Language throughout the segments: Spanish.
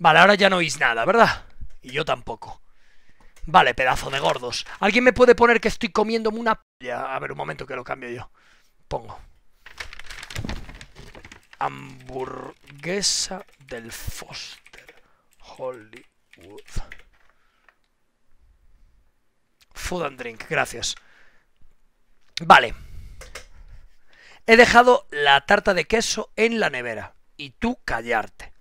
Vale, ahora ya no oís nada, ¿verdad? Y yo tampoco. Vale, pedazo de gordos. ¿Alguien me puede poner que estoy comiéndome una p... A ver, un momento que lo cambio yo. Pongo. Hamburguesa del Foster. Hollywood. Food and drink, gracias. Vale. He dejado la tarta de queso en la nevera. Y tú callarte.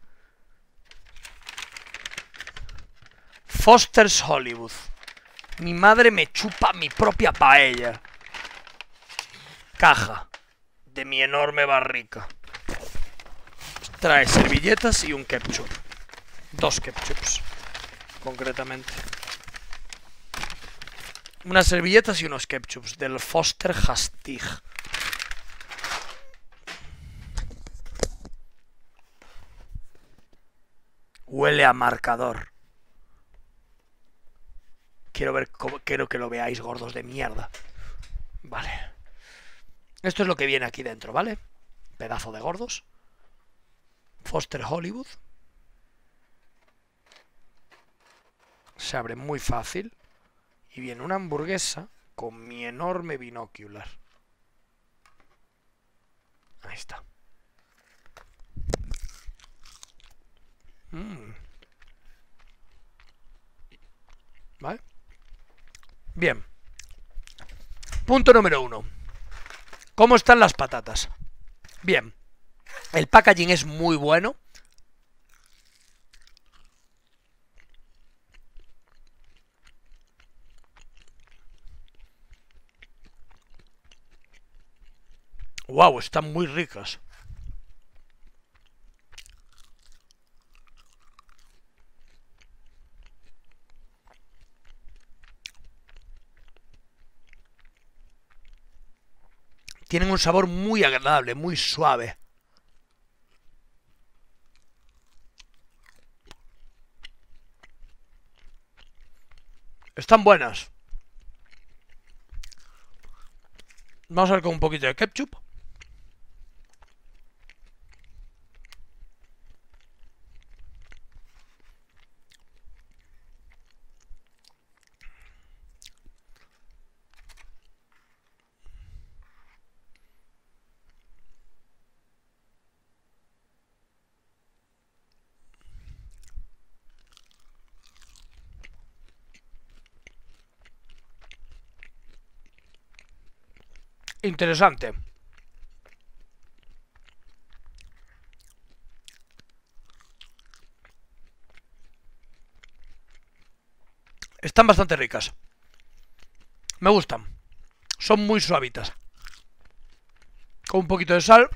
Foster's Hollywood. Mi madre me chupa mi propia paella. Caja de mi enorme barrica. Trae servilletas y un ketchup. Dos ketchups, concretamente. Unas servilletas y unos ketchups del Foster Hastig. Huele a marcador. Quiero ver cómo. Quiero que lo veáis, gordos de mierda. Vale. Esto es lo que viene aquí dentro, ¿vale? Pedazo de gordos. Foster Hollywood. Se abre muy fácil. Y viene una hamburguesa con mi enorme binocular. Ahí está. Mmm. ¿Vale? Bien. Punto número uno. ¿Cómo están las patatas? Bien. El packaging es muy bueno. Wow, están muy ricas. Tienen un sabor muy agradable, muy suave. Están buenas. Vamos a ver con un poquito de ketchup. interesante. Están bastante ricas. Me gustan. Son muy suavitas. Con un poquito de sal.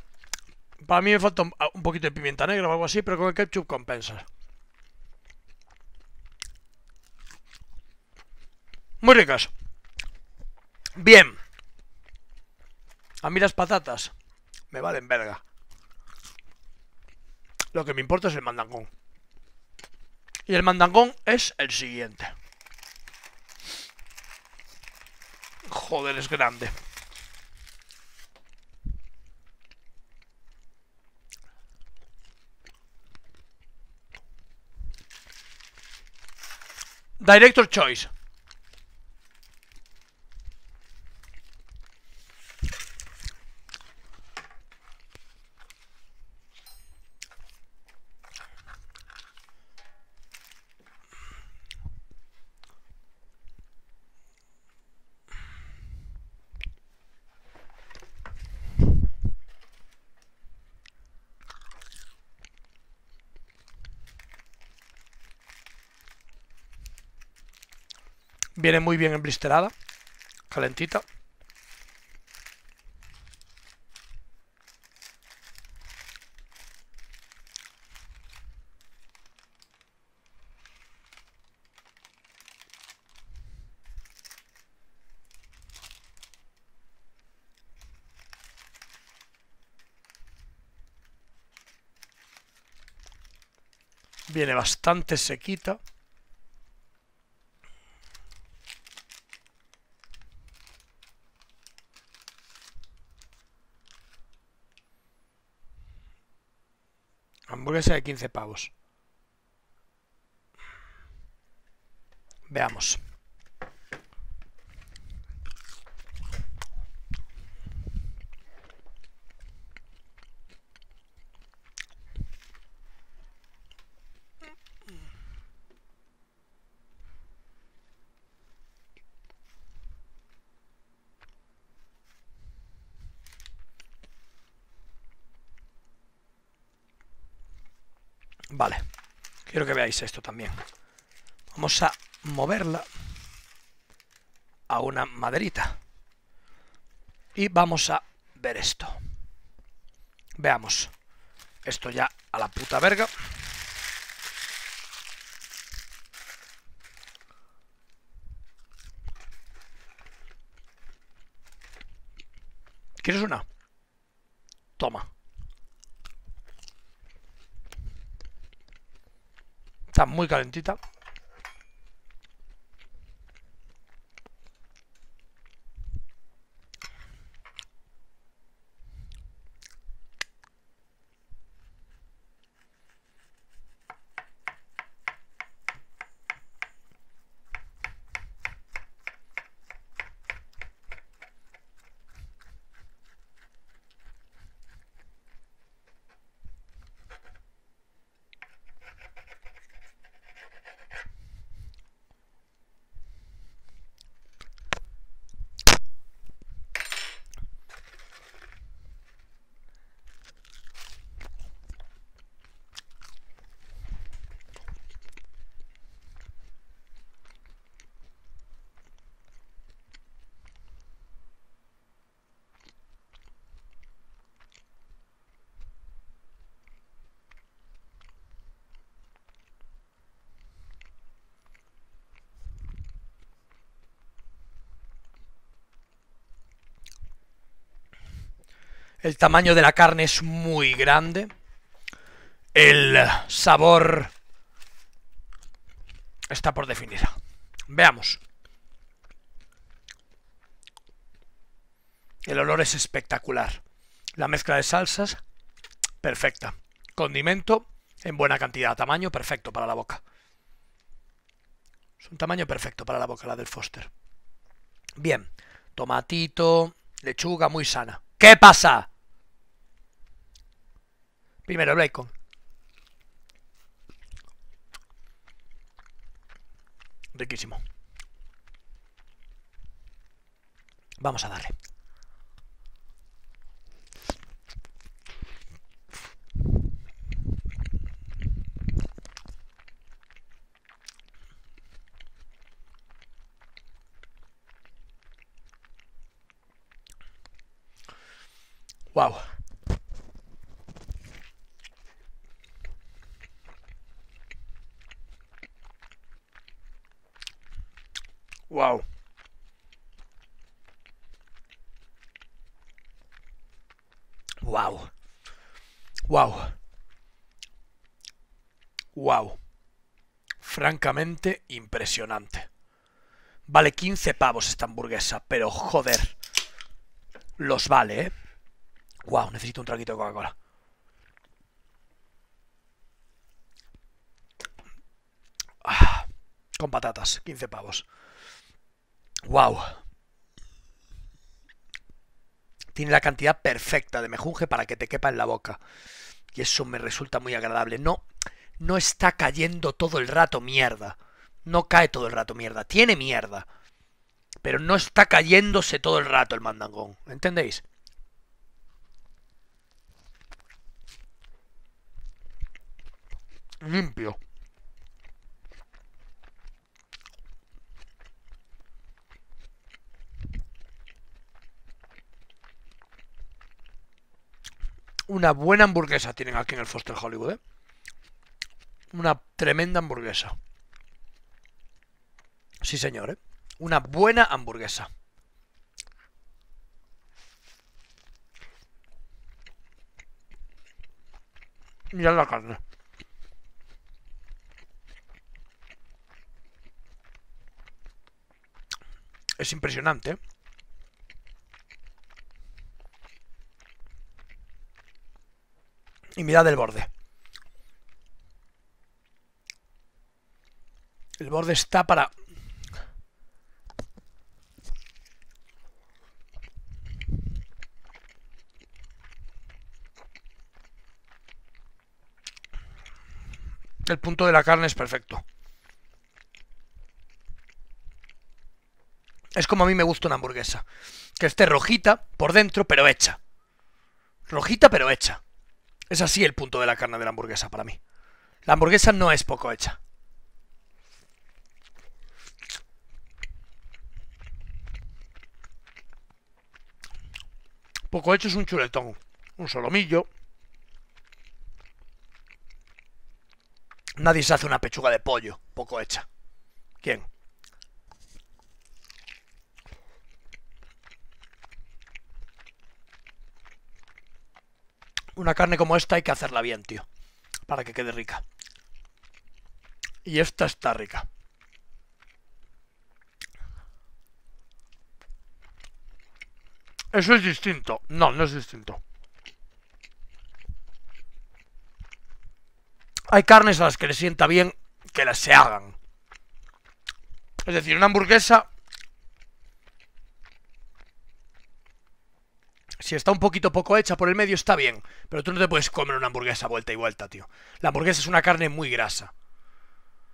Para mí me falta un ah, poquito de pimienta negra o algo así, pero con el ketchup compensa. Muy ricas. Bien. A mí las patatas me valen verga. Lo que me importa es el mandangón. Y el mandangón es el siguiente. Joder, es grande. Director Choice. Viene muy bien emblisterada. Calentita. Viene bastante sequita. hamburguesa de 15 pavos. Veamos. veáis esto también. Vamos a moverla a una maderita. Y vamos a ver esto. Veamos. Esto ya a la puta verga. ¿Quieres una? Toma. Está muy calentita. El tamaño de la carne es muy grande. El sabor está por definir. Veamos. El olor es espectacular. La mezcla de salsas, perfecta. Condimento en buena cantidad. Tamaño perfecto para la boca. Es un tamaño perfecto para la boca, la del Foster. Bien. Tomatito, lechuga muy sana. ¿Qué pasa? Primero el Riquísimo. Vamos a darle. Wow. Wow. Wow. Wow. Wow. Francamente impresionante. Vale 15 pavos esta hamburguesa, pero joder. Los vale, ¿eh? Wow, necesito un traguito de Coca-Cola. Ah, con patatas, 15 pavos. Wow. Tiene la cantidad perfecta de mejunje para que te quepa en la boca. Y eso me resulta muy agradable. No, no está cayendo todo el rato mierda. No cae todo el rato mierda. Tiene mierda. Pero no está cayéndose todo el rato el mandangón. ¿Entendéis? Limpio. una buena hamburguesa tienen aquí en el Foster Hollywood, ¿eh? Una tremenda hamburguesa. Sí, señor, ¿eh? Una buena hamburguesa. Mirad la carne. Es impresionante, ¿eh? y mirad el borde. El borde está para... El punto de la carne es perfecto. Es como a mí me gusta una hamburguesa. Que esté rojita por dentro, pero hecha. Rojita, pero hecha. Es así el punto de la carne de la hamburguesa para mí. La hamburguesa no es poco hecha. Poco hecho es un chuletón, un solomillo. Nadie se hace una pechuga de pollo poco hecha. ¿Quién? Una carne como esta hay que hacerla bien, tío. Para que quede rica. Y esta está rica. Eso es distinto. No, no es distinto. Hay carnes a las que le sienta bien que las se hagan. Es decir, una hamburguesa si está un poquito poco hecha por el medio, está bien. Pero tú no te puedes comer una hamburguesa vuelta y vuelta, tío. La hamburguesa es una carne muy grasa.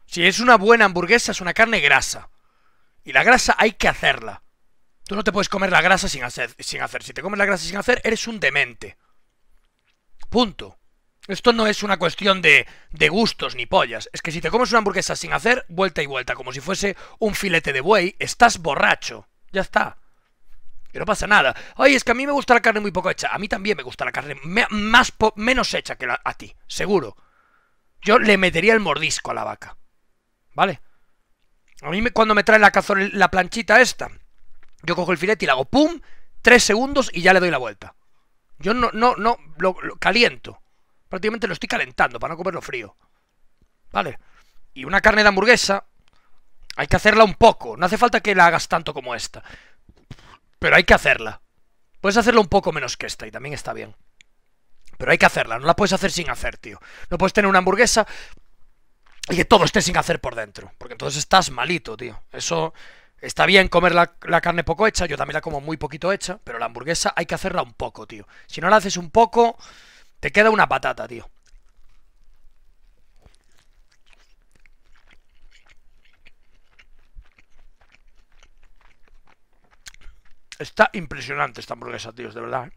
Si es una buena hamburguesa, es una carne grasa. Y la grasa hay que hacerla. Tú no te puedes comer la grasa sin hacer. Sin hacer. Si te comes la grasa sin hacer, eres un demente. Punto. Esto no es una cuestión de, de gustos ni pollas. Es que si te comes una hamburguesa sin hacer, vuelta y vuelta, como si fuese un filete de buey, estás borracho. Ya está. Que no pasa nada. Oye, es que a mí me gusta la carne muy poco hecha. A mí también me gusta la carne más menos hecha que a ti, seguro. Yo le metería el mordisco a la vaca. ¿Vale? A mí cuando me trae la, la planchita esta, yo cojo el filete y la hago pum, tres segundos y ya le doy la vuelta. Yo no, no, no, lo caliento. Prácticamente lo estoy calentando para no comerlo frío. ¿Vale? Y una carne de hamburguesa, hay que hacerla un poco. No hace falta que la hagas tanto como esta. Pero hay que hacerla. Puedes hacerla un poco menos que esta y también está bien. Pero hay que hacerla, no la puedes hacer sin hacer, tío. No puedes tener una hamburguesa y que todo esté sin hacer por dentro. Porque entonces estás malito, tío. Eso está bien comer la, la, carne poco hecha, yo también la como muy poquito hecha, pero la hamburguesa hay que hacerla un poco, tío. Si no la haces un poco, te queda una patata, tío. Está impresionante esta hamburguesa, tíos, de verdad. ¿eh?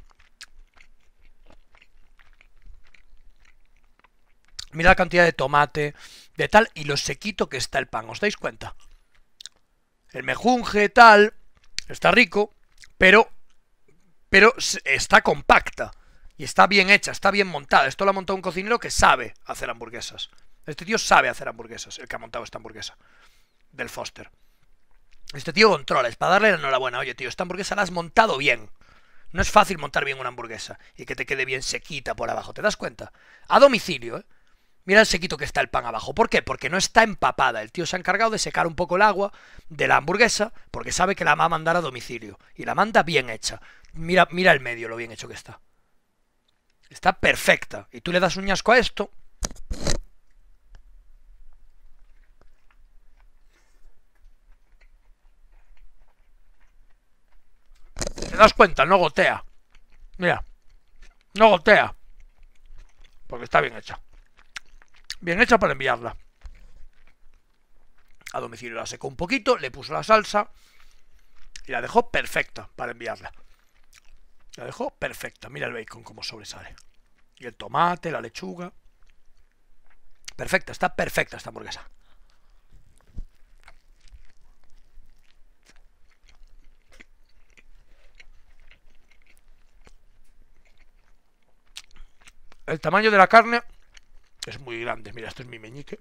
Mira la cantidad de tomate, de tal, y lo sequito que está el pan, ¿os dais cuenta? El mejunje, tal, está rico, pero, pero está compacta. Y está bien hecha, está bien montada. Esto lo ha montado un cocinero que sabe hacer hamburguesas. Este tío sabe hacer hamburguesas, el que ha montado esta hamburguesa. Del Foster. Este tío controla, es para darle la enhorabuena. Oye, tío, esta hamburguesa la has montado bien. No es fácil montar bien una hamburguesa y que te quede bien sequita por abajo, ¿te das cuenta? A domicilio, ¿eh? Mira el sequito que está el pan abajo. ¿Por qué? Porque no está empapada. El tío se ha encargado de secar un poco el agua de la hamburguesa porque sabe que la va a mandar a domicilio. Y la manda bien hecha. Mira, mira el medio lo bien hecho que está. Está perfecta. Y tú le das un a esto das cuenta, no gotea. Mira, no gotea. Porque está bien hecha. Bien hecha para enviarla. A domicilio la secó un poquito, le puso la salsa y la dejó perfecta para enviarla. La dejó perfecta. Mira el bacon como sobresale. Y el tomate, la lechuga. Perfecta, está perfecta esta hamburguesa. El tamaño de la carne es muy grande. Mira, esto es mi meñique.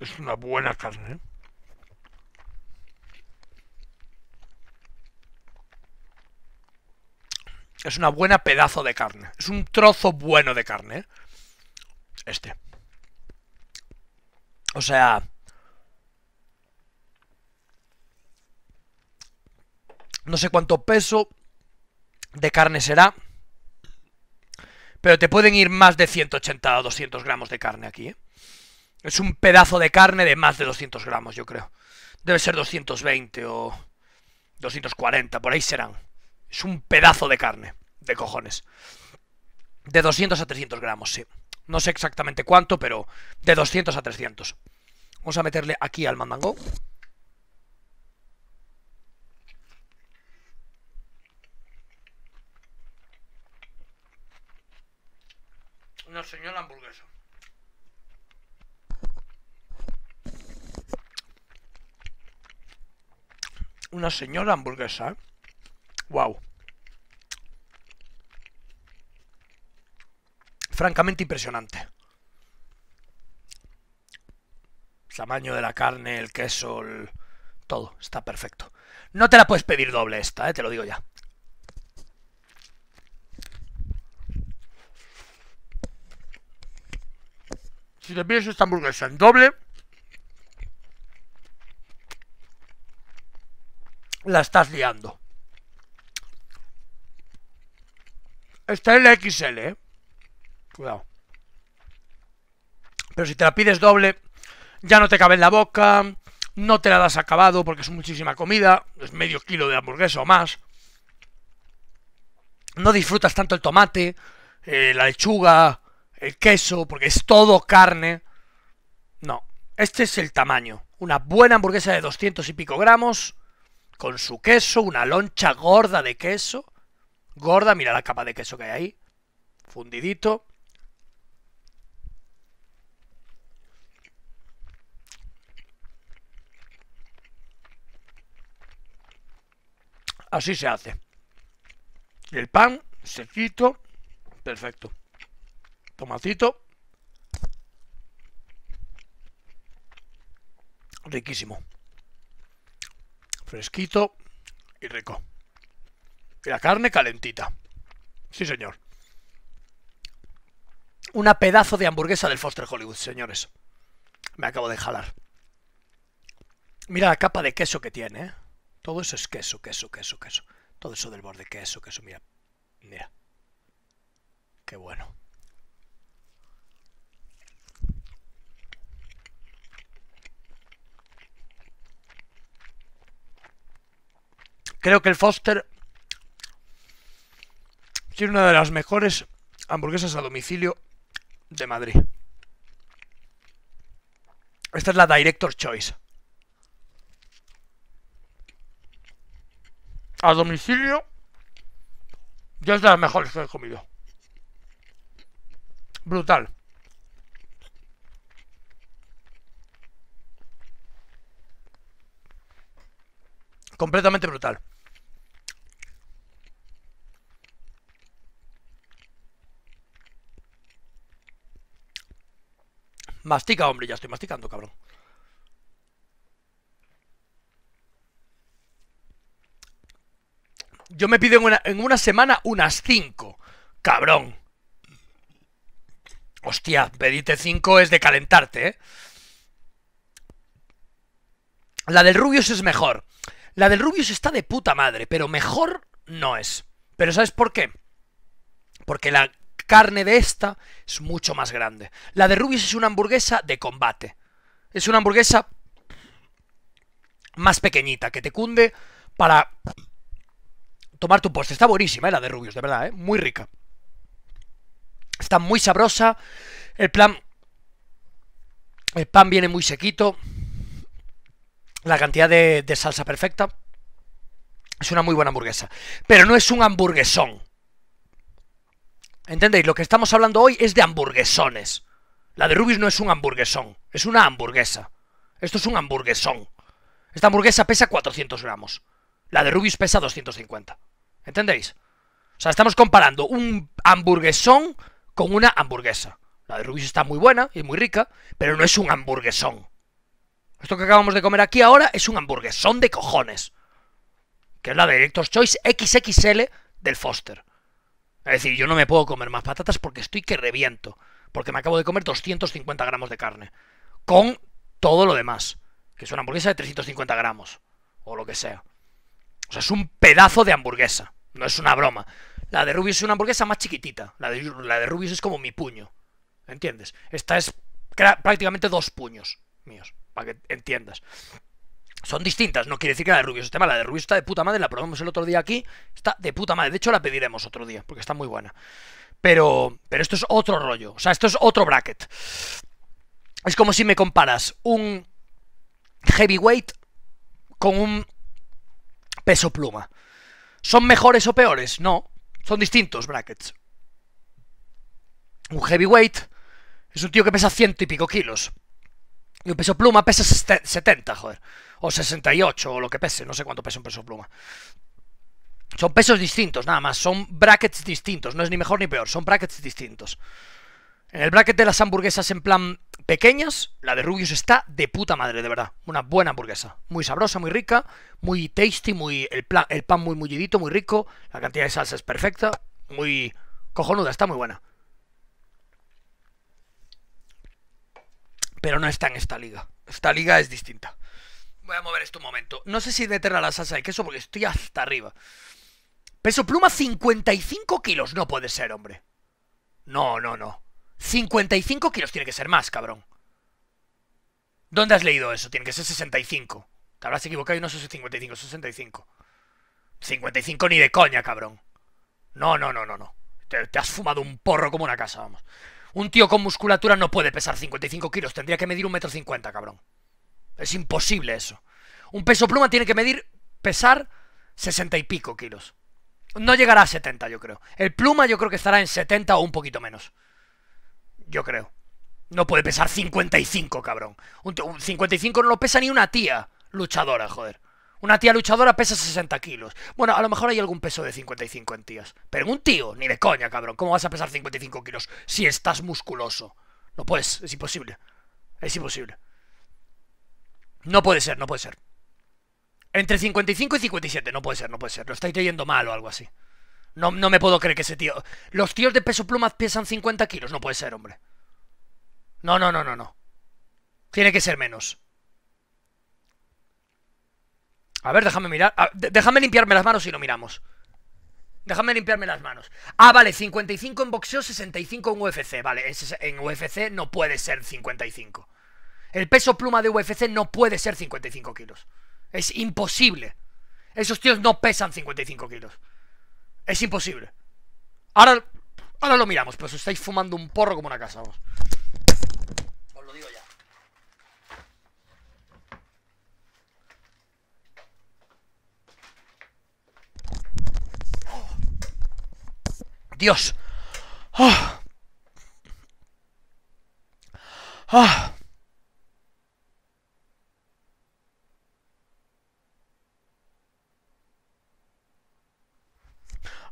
Es una buena carne. ¿eh? Es una buena pedazo de carne. Es un trozo bueno de carne. ¿eh? Este. O sea... No sé cuánto peso de carne será pero te pueden ir más de 180 a 200 gramos de carne aquí, ¿eh? Es un pedazo de carne de más de 200 gramos, yo creo. Debe ser 220 o 240, por ahí serán. Es un pedazo de carne, de cojones. De 200 a 300 gramos, sí. No sé exactamente cuánto, pero de 200 a 300. Vamos a meterle aquí al mandango. Una señora hamburguesa. Una señora hamburguesa, ¿eh? Wow. Francamente impresionante. tamaño de la carne, el queso, todo, está perfecto. No te la puedes pedir doble esta, ¿eh? te lo digo ya. Si te pides esta hamburguesa en doble, la estás liando. Está en la XL, ¿eh? Cuidado. Pero si te la pides doble, ya no te cabe en la boca, no te la das acabado porque es muchísima comida, es medio kilo de hamburguesa o más. No disfrutas tanto el tomate, eh, la lechuga, el queso, porque es todo carne. No, este es el tamaño. Una buena hamburguesa de 200 y pico gramos, con su queso, una loncha gorda de queso. Gorda, mira la capa de queso que hay ahí. Fundidito. Así se hace. El pan Secito, perfecto. Tomacito, Riquísimo. Fresquito y rico. Y la carne calentita. Sí, señor. Una pedazo de hamburguesa del Foster Hollywood, señores. Me acabo de jalar. Mira la capa de queso que tiene, ¿eh? Todo eso es queso, queso, queso, queso. Todo eso del borde, queso, queso, mira. Mira. Qué bueno. Creo que el Foster tiene una de las mejores hamburguesas a domicilio de Madrid. Esta es la Director's Choice. A domicilio, yo es de las mejores que he comido. Brutal. Completamente brutal. Mastica, hombre, ya estoy masticando, cabrón. Yo me pido en una, semana unas 5. Cabrón. Hostia, pedirte 5 es de calentarte, ¿eh? La del Rubius es mejor. La del Rubius está de puta madre, pero mejor no es. Pero ¿sabes por qué? Porque la carne de esta es mucho más grande. La de Rubius es una hamburguesa de combate. Es una hamburguesa más pequeñita, que te cunde para tomar tu postre. Está buenísima, eh, la de Rubius, de verdad, eh, muy rica. Está muy sabrosa. El plan. El pan viene muy sequito. La cantidad de, de salsa perfecta. Es una muy buena hamburguesa. Pero no es un hamburguesón. ¿Entendéis? Lo que estamos hablando hoy es de hamburguesones. La de Rubius no es un hamburguesón, es una hamburguesa. Esto es un hamburguesón. Esta hamburguesa pesa 400 gramos. La de Rubius pesa 250. ¿Entendéis? O sea, estamos comparando un hamburguesón con una hamburguesa. La de Rubis está muy buena y muy rica, pero no es un hamburguesón. Esto que acabamos de comer aquí ahora es un hamburguesón de cojones. Que es la de Director's Choice XXL del Foster. Es decir, yo no me puedo comer más patatas porque estoy que reviento. Porque me acabo de comer 250 gramos de carne. Con todo lo demás. Que es una hamburguesa de 350 gramos. O lo que sea. O sea, es un pedazo de hamburguesa. No es una broma. La de Rubius es una hamburguesa más chiquitita. La de, la Rubius es como mi puño. ¿Entiendes? Esta es prácticamente dos puños míos. Para que entiendas son distintas, no quiere decir que la de Rubius esté mala. La de Rubius está de puta madre, la probamos el otro día aquí, está de puta madre. De hecho, la pediremos otro día, porque está muy buena. Pero, pero esto es otro rollo, o sea, esto es otro bracket. Es como si me comparas un heavyweight con un peso pluma. ¿Son mejores o peores? No, son distintos brackets. Un heavyweight es un tío que pesa ciento y pico kilos. Y un peso pluma pesa 70, joder o 68 o lo que pese, no sé cuánto pesa un peso pluma. Son pesos distintos, nada más, son brackets distintos, no es ni mejor ni peor, son brackets distintos. En el bracket de las hamburguesas en plan pequeñas, la de Rubius está de puta madre, de verdad. Una buena hamburguesa. Muy sabrosa, muy rica, muy tasty, muy el, el pan muy mullidito, muy rico. La cantidad de salsa es perfecta, muy cojonuda, está muy buena. Pero no está en esta liga. Esta liga es distinta. Voy a mover esto un momento. No sé si meterla la salsa de queso porque estoy hasta arriba. Peso pluma 55 kilos. No puede ser, hombre. No, no, no. 55 kilos tiene que ser más, cabrón. ¿Dónde has leído eso? Tiene que ser 65. Te habrás equivocado y no sé 55, 65. 55 ni de coña, cabrón. No, no, no, no, no. Te, te has fumado un porro como una casa, vamos. Un tío con musculatura no puede pesar 55 kilos. Tendría que medir un metro cincuenta, cabrón. Es imposible eso. Un peso pluma tiene que medir, pesar 60 y pico kilos. No llegará a 70, yo creo. El pluma yo creo que estará en 70 o un poquito menos. Yo creo. No puede pesar 55, cabrón. Un, 55 no lo pesa ni una tía luchadora, joder. Una tía luchadora pesa 60 kilos. Bueno, a lo mejor hay algún peso de 55 en tías. Pero en un tío, ni de coña, cabrón. ¿Cómo vas a pesar 55 kilos si estás musculoso? No puedes, es imposible. Es imposible. No puede ser, no puede ser. Entre 55 y 57, no puede ser, no puede ser. Lo estáis leyendo mal o algo así. No, no me puedo creer que ese tío... Los tíos de peso plumas pesan 50 kilos, no puede ser, hombre. No, no, no, no, no. Tiene que ser menos. A ver, déjame mirar. déjame limpiarme las manos y lo miramos. Déjame limpiarme las manos. Ah, vale, 55 en boxeo, 65 en UFC. Vale, en UFC no puede ser 55. El peso pluma de UFC no puede ser 55 kilos. Es imposible. Esos tíos no pesan 55 kilos. Es imposible. Ahora, ahora lo miramos, pero os estáis fumando un porro como una casa, Os lo digo ya. ¡Oh! Dios. ¡Oh! ¡Oh!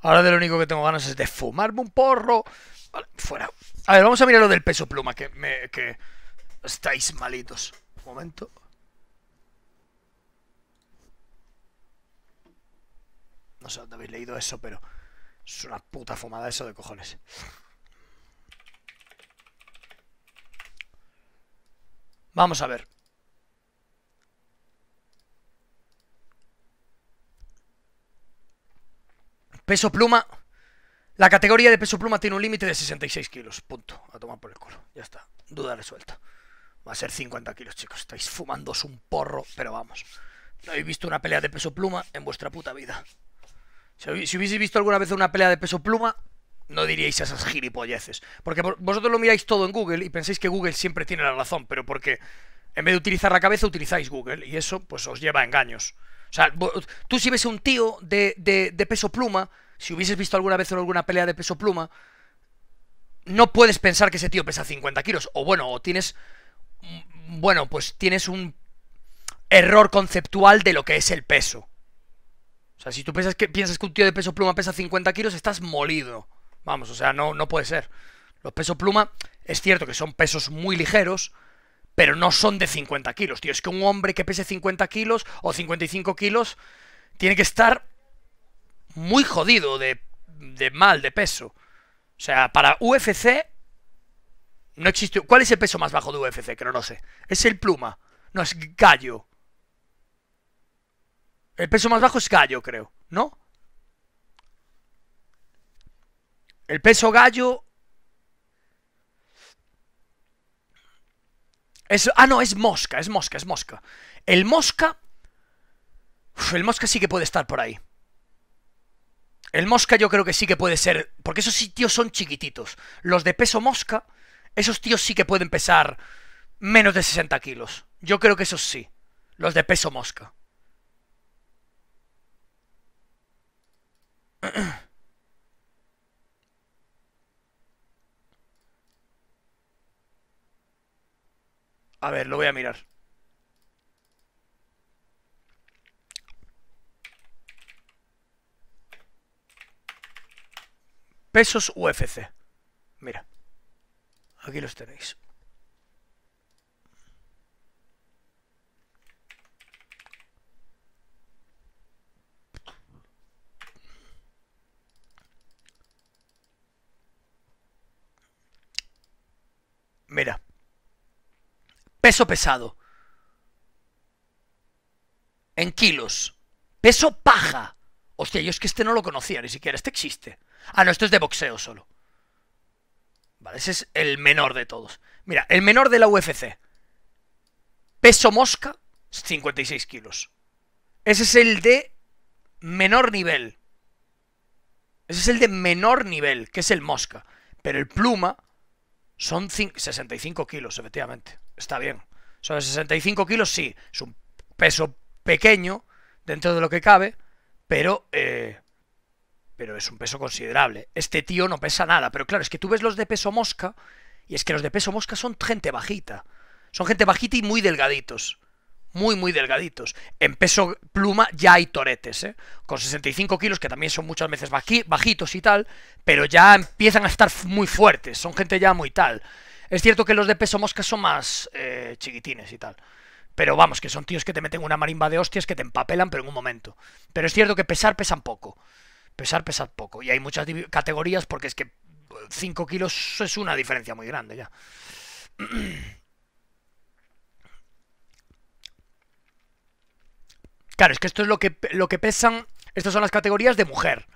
Ahora de lo único que tengo ganas es de fumarme un porro. Vale, fuera. A ver, vamos a mirar lo del peso pluma, que, me, que estáis malitos. Un momento. No sé dónde habéis leído eso, pero es una puta fumada eso de cojones. Vamos a ver. Peso pluma. La categoría de peso pluma tiene un límite de 66 kilos. Punto. A tomar por el culo. Ya está. Duda resuelta. Va a ser 50 kilos, chicos. Estáis fumándos un porro, pero vamos. No habéis visto una pelea de peso pluma en vuestra puta vida. Si hubieseis visto alguna vez una pelea de peso pluma, no diríais esas gilipolleces. Porque vosotros lo miráis todo en Google y pensáis que Google siempre tiene la razón, pero porque en vez de utilizar la cabeza utilizáis Google y eso pues os lleva a engaños. O sea, tú si ves a un tío de, peso pluma, si hubieses visto alguna vez en alguna pelea de peso pluma, no puedes pensar que ese tío pesa 50 kilos. O bueno, o tienes. Mm, bueno, pues tienes un error conceptual de lo que es el peso. O sea, si tú piensas que, un tío de peso pluma pesa 50 kilos, estás molido. Vamos, o sea, no, no puede ser. Los peso pluma, es cierto que son pesos muy ligeros, pero no son de 50 kilos, tío. Es que un hombre que pese 50 kilos o 55 kilos tiene que estar muy jodido de, mal, de peso. O sea, para UFC no existe... ¿Cuál es el peso más bajo de UFC? Que no lo sé. Es el pluma. No, es gallo. El peso más bajo es gallo, creo. ¿No? El peso gallo ah, no, es Mosca, es Mosca, es Mosca. El Mosca... el Mosca sí que puede estar por ahí. El Mosca yo creo que sí que puede ser... Porque esos tíos son chiquititos. Los de peso Mosca, esos tíos sí que pueden pesar menos de 60 kilos. Yo creo que esos sí. Los de peso Mosca. A ver, lo voy a mirar. Pesos UFC. Mira. Aquí los tenéis. peso pesado. En kilos. Peso paja. Hostia, yo es que este no lo conocía ni siquiera. Este existe. Ah, no, esto es de boxeo solo. Vale, ese es el menor de todos. Mira, el menor de la UFC. Peso mosca, 56 kilos. Ese es el de menor nivel. Ese es el de menor nivel, que es el mosca. Pero el pluma son 65 kilos, efectivamente está bien. son 65 kilos, sí, es un peso pequeño dentro de lo que cabe, pero, eh, pero es un peso considerable. Este tío no pesa nada, pero claro, es que tú ves los de peso mosca, y es que los de peso mosca son gente bajita. Son gente bajita y muy delgaditos. Muy, muy delgaditos. En peso pluma ya hay toretes, ¿eh? Con 65 kilos, que también son muchas veces bajitos y tal, pero ya empiezan a estar muy fuertes. Son gente ya muy tal. Es cierto que los de peso mosca son más eh, chiquitines y tal. Pero vamos, que son tíos que te meten una marimba de hostias que te empapelan, pero en un momento. Pero es cierto que pesar pesan poco. Pesar pesan poco. Y hay muchas categorías porque es que 5 kilos es una diferencia muy grande ya. Claro, es que esto es lo que, lo que pesan. Estas son las categorías de mujer.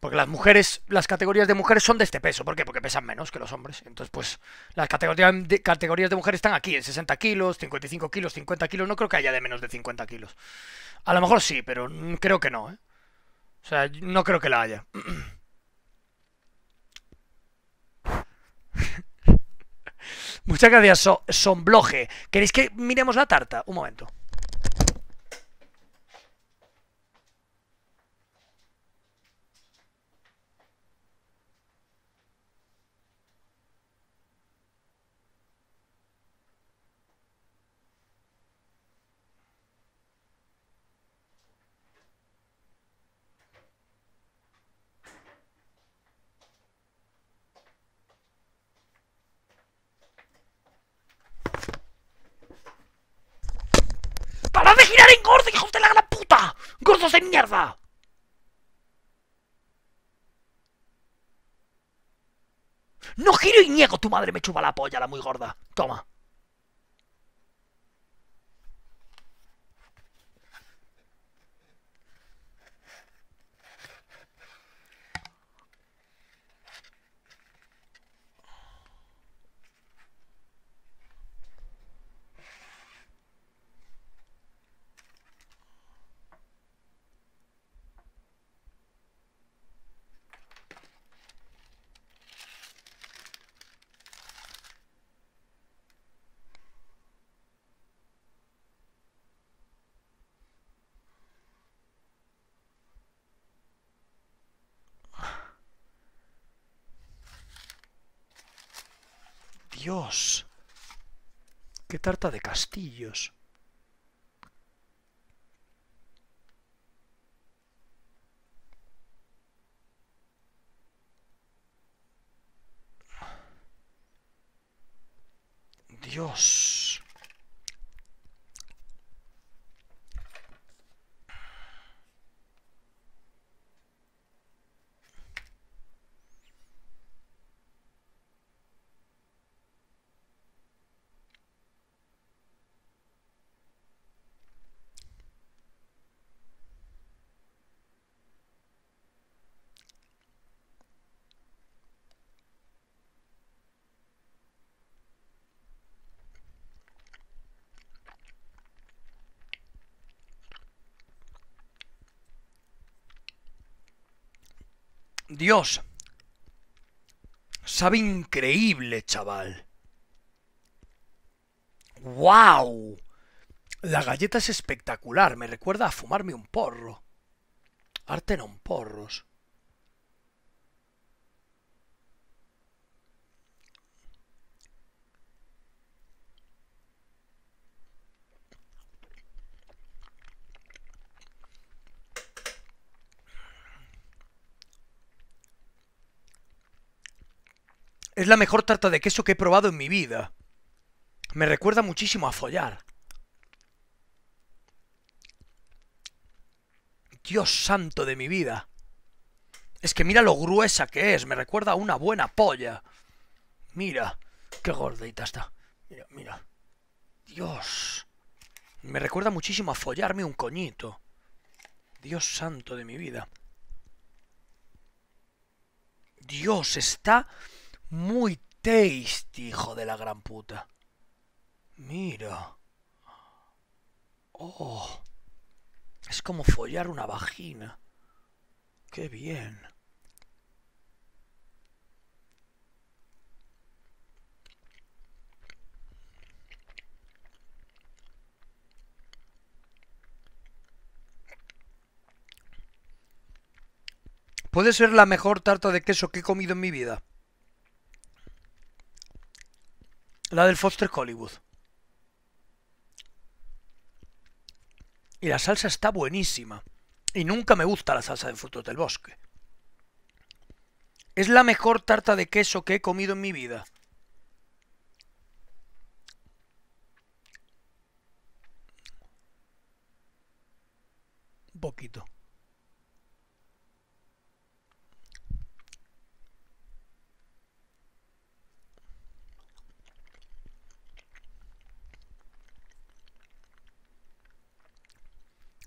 Porque las mujeres, las categorías de mujeres son de este peso. ¿Por qué? Porque pesan menos que los hombres. Entonces, pues, las categorías de, mujeres están aquí, en 60 kilos, 55 kilos, 50 kilos. No creo que haya de menos de 50 kilos. A lo mejor sí, pero creo que no, ¿eh? O sea, no creo que la haya. Muchas gracias, Son Sombloje. ¿Queréis que miremos la tarta? Un momento. niego, tu madre me chupa la polla, la muy gorda. Toma. ¡Qué tarta de castillos! Dios. Dios. Sabe increíble, chaval. ¡Wow! La galleta es espectacular, me recuerda a fumarme un porro. Arte un porros. Es la mejor tarta de queso que he probado en mi vida. Me recuerda muchísimo a follar. Dios santo de mi vida. Es que mira lo gruesa que es. Me recuerda a una buena polla. Mira. Qué gordita está. Mira, mira. Dios. Me recuerda muchísimo a follarme un coñito. Dios santo de mi vida. Dios, está muy tasty, hijo de la gran puta. Mira. Oh. Es como follar una vagina. Qué bien. Puede ser la mejor tarta de queso que he comido en mi vida. La del Foster Hollywood. Y la salsa está buenísima. Y nunca me gusta la salsa de frutos del bosque. Es la mejor tarta de queso que he comido en mi vida. Un poquito.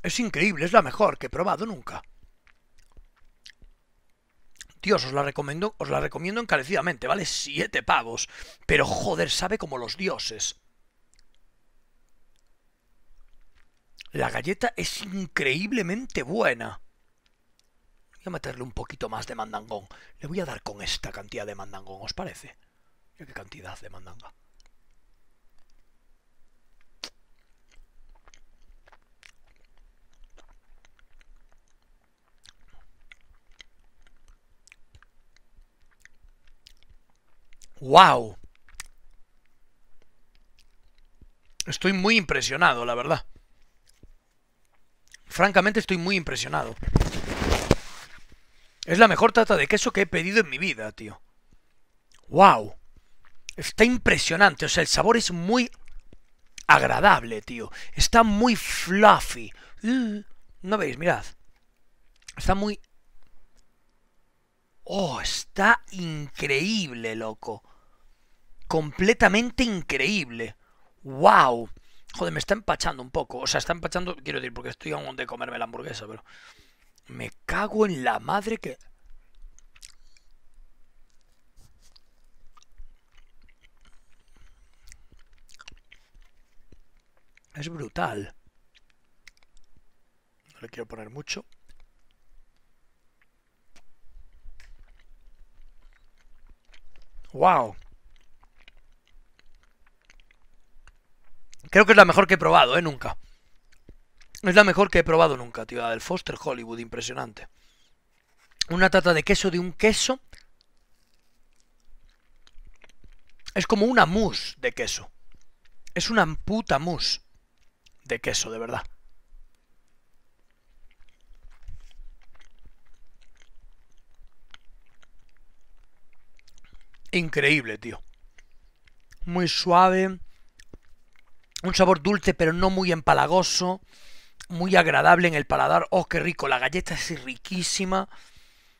Es increíble, es la mejor que he probado nunca. Dios, os la recomiendo, os la recomiendo encarecidamente, vale siete pavos, pero joder, sabe como los dioses. La galleta es increíblemente buena. Voy a meterle un poquito más de mandangón. Le voy a dar con esta cantidad de mandangón, ¿os parece? qué cantidad de mandanga. ¡Wow! Estoy muy impresionado, la verdad. Francamente estoy muy impresionado. Es la mejor tarta de queso que he pedido en mi vida, tío. ¡Wow! Está impresionante. O sea, el sabor es muy agradable, tío. Está muy fluffy. Mm, no veis, mirad. Está muy... Oh, está increíble, loco completamente increíble. ¡Wow! Joder, me está empachando un poco. O sea, está empachando, quiero decir, porque estoy aún de comerme la hamburguesa, pero... Me cago en la madre que... Es brutal. No le quiero poner mucho. ¡Wow! Creo que es la mejor que he probado, ¿eh? Nunca. Es la mejor que he probado nunca, tío. La del Foster Hollywood, impresionante. Una tata de queso de un queso. Es como una mousse de queso. Es una puta mousse de queso, de verdad. Increíble, tío. Muy suave un sabor dulce pero no muy empalagoso, muy agradable en el paladar. ¡Oh, qué rico! La galleta es riquísima.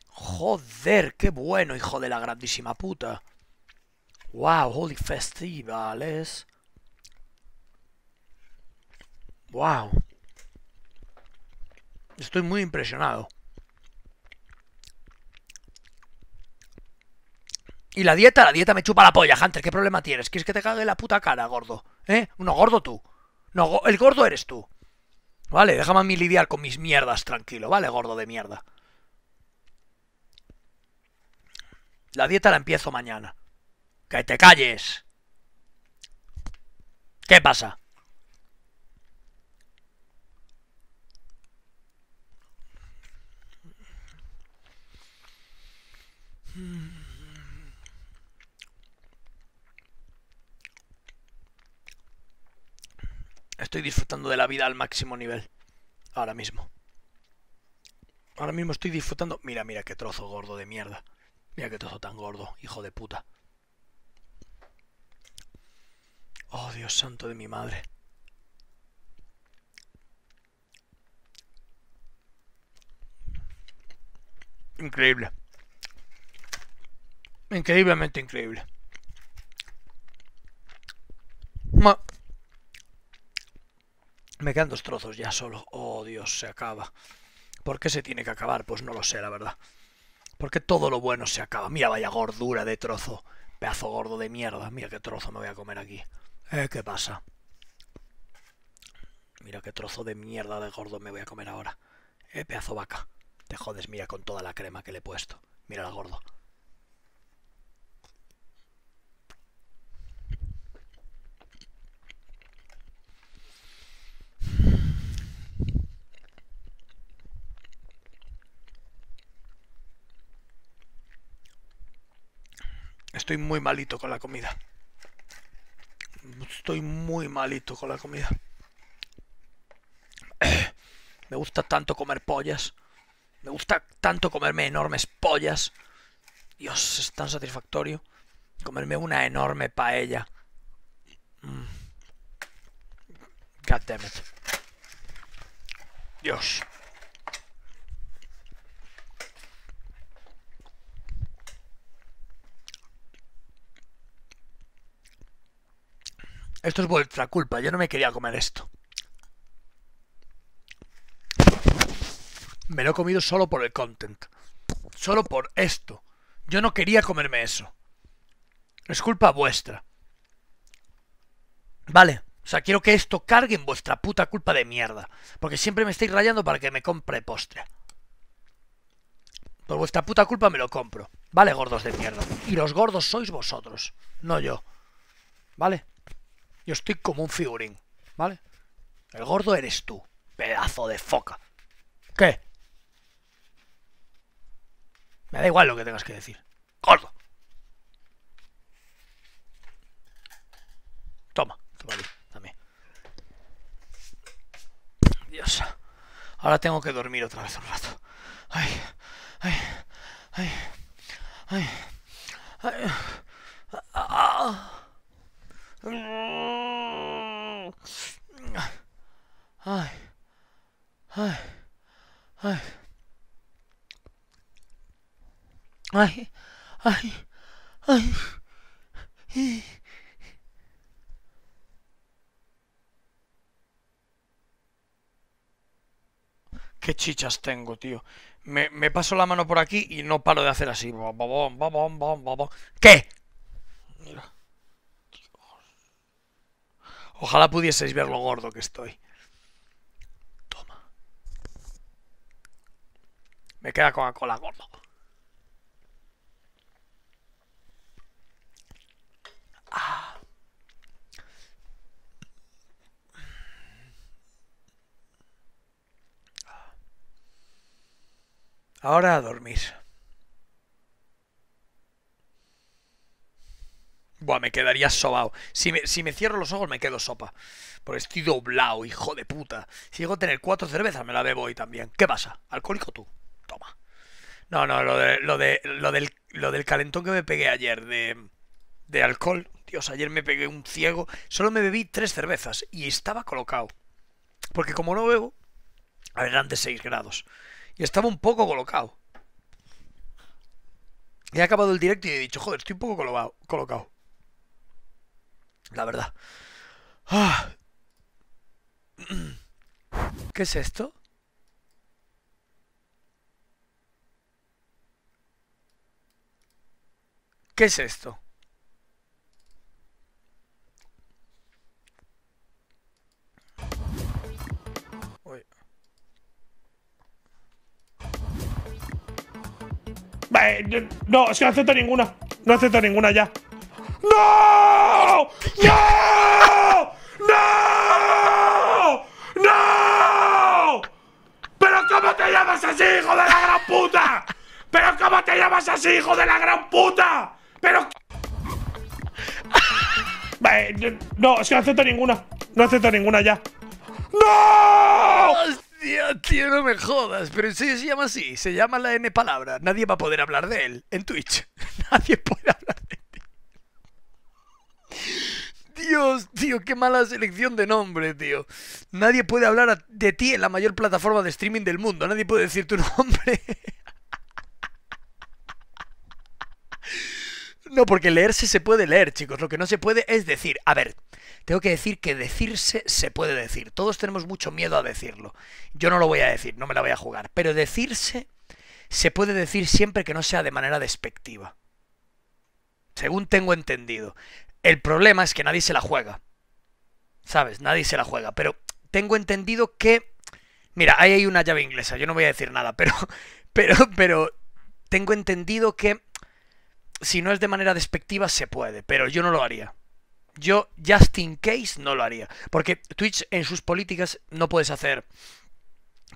Joder, qué bueno, hijo de la grandísima puta. Wow, Holy Festivales. Wow. Estoy muy impresionado. ¿Y la dieta? La dieta me chupa la polla, Hunter. ¿Qué problema tienes? ¿Quieres que te cague la puta cara, gordo? ¿Eh? No, gordo tú. No, el gordo eres tú. Vale, déjame a mí lidiar con mis mierdas, tranquilo. Vale, gordo de mierda. La dieta la empiezo mañana. ¡Que te calles! ¿Qué pasa? Estoy disfrutando de la vida al máximo nivel. Ahora mismo. Ahora mismo estoy disfrutando... Mira, mira qué trozo gordo de mierda. Mira qué trozo tan gordo, hijo de puta. Oh, Dios santo de mi madre. Increíble. Increíblemente increíble. Ma me quedan dos trozos ya solo. Oh, Dios, se acaba. ¿Por qué se tiene que acabar? Pues no lo sé, la verdad. Porque todo lo bueno se acaba. Mira, vaya gordura de trozo. Pedazo gordo de mierda. Mira qué trozo me voy a comer aquí. Eh, ¿qué pasa? Mira qué trozo de mierda de gordo me voy a comer ahora. Eh, pedazo vaca. Te jodes, mira, con toda la crema que le he puesto. Mira la gordo. Estoy muy malito con la comida. Estoy muy malito con la comida. Me gusta tanto comer pollas. Me gusta tanto comerme enormes pollas. Dios, es tan satisfactorio. Comerme una enorme paella. Mm. God damn it. Dios. Esto es vuestra culpa, yo no me quería comer esto. Me lo he comido solo por el content. Solo por esto. Yo no quería comerme eso. Es culpa vuestra. Vale. O sea, quiero que esto cargue en vuestra puta culpa de mierda. Porque siempre me estáis rayando para que me compre postre. Por vuestra puta culpa me lo compro. Vale, gordos de mierda. Y los gordos sois vosotros, no yo. ¿Vale? Yo estoy como un figurín, ¿vale? El gordo eres tú, pedazo de foca. ¿Qué? Me da igual lo que tengas que decir. Gordo. Toma, toma aquí, también. Dios. Ahora tengo que dormir otra vez un rato. ay, ay, ay. ay. ay. Ah, ah, ah. Ay. Ay. Ay. Ay. Ay. Qué chichas tengo, tío. Me, me, paso la mano por aquí y no paro de hacer así. ¿Qué? Ojalá pudieseis ver lo gordo que estoy. Toma. Me queda con la cola gordo. Ah. Ah. Ahora a dormir. Buah, me quedaría sobao. Si me, cierro los ojos, me quedo sopa. Porque estoy doblado, hijo de puta. Si llego a tener cuatro cervezas, me la bebo hoy también. ¿Qué pasa? ¿Alcohólico tú? Toma. No, no, lo, de, lo, del, calentón que me pegué ayer de, de alcohol. Dios, ayer me pegué un ciego. Solo me bebí tres cervezas y estaba colocado. Porque como no bebo, a ver, eran de 6 grados. Y estaba un poco colocado. he acabado el directo y he dicho, joder, estoy un poco colocado. La verdad. Ah. ¿Qué es esto? ¿Qué es esto? No, es que no acepto ninguna. No acepto ninguna ya. ¡No! ¡No! ¡No! ¡No! ¿Pero cómo te llamas así, hijo de la gran puta? ¿Pero cómo te llamas así, hijo de la gran puta? ¿Pero eh, no, es que no acepto ninguna. No acepto ninguna ya. ¡No! Hostia, tío, no me jodas. Pero en se llama así. Se llama la N palabra. Nadie va a poder hablar de él en Twitch. Nadie puede hablar Dios, tío, qué mala selección de nombre, tío. Nadie puede hablar de ti en la mayor plataforma de streaming del mundo. Nadie puede decir tu nombre. No, porque leerse se puede leer, chicos. Lo que no se puede es decir. A ver, tengo que decir que decirse se puede decir. Todos tenemos mucho miedo a decirlo. Yo no lo voy a decir, no me la voy a jugar. Pero decirse se puede decir siempre que no sea de manera despectiva. Según tengo entendido. El problema es que nadie se la juega. ¿Sabes? Nadie se la juega. Pero tengo entendido que... Mira, ahí hay una llave inglesa, yo no voy a decir nada, pero... Pero, pero... Tengo entendido que... Si no es de manera despectiva, se puede, pero yo no lo haría. Yo, just in case, no lo haría. Porque Twitch en sus políticas no puedes hacer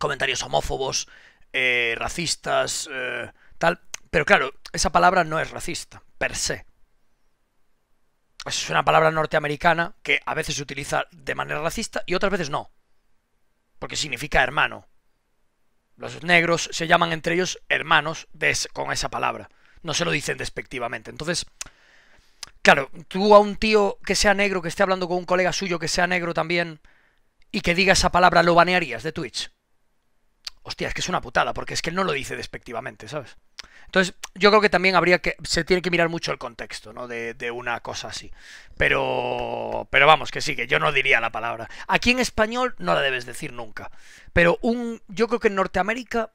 comentarios homófobos, eh, racistas, eh, tal. Pero claro, esa palabra no es racista, per se es una palabra norteamericana que a veces se utiliza de manera racista y otras veces no. Porque significa hermano. Los negros se llaman entre ellos hermanos con esa palabra. No se lo dicen despectivamente. Entonces, claro, tú a un tío que sea negro, que esté hablando con un colega suyo que sea negro también y que diga esa palabra, lo banearías de Twitch. Hostia, es que es una putada, porque es que él no lo dice despectivamente, ¿sabes? Entonces, yo creo que también habría que. se tiene que mirar mucho el contexto, ¿no? De, una cosa así. Pero. Pero vamos, que sí, que yo no diría la palabra. Aquí en español no la debes decir nunca. Pero un. Yo creo que en Norteamérica.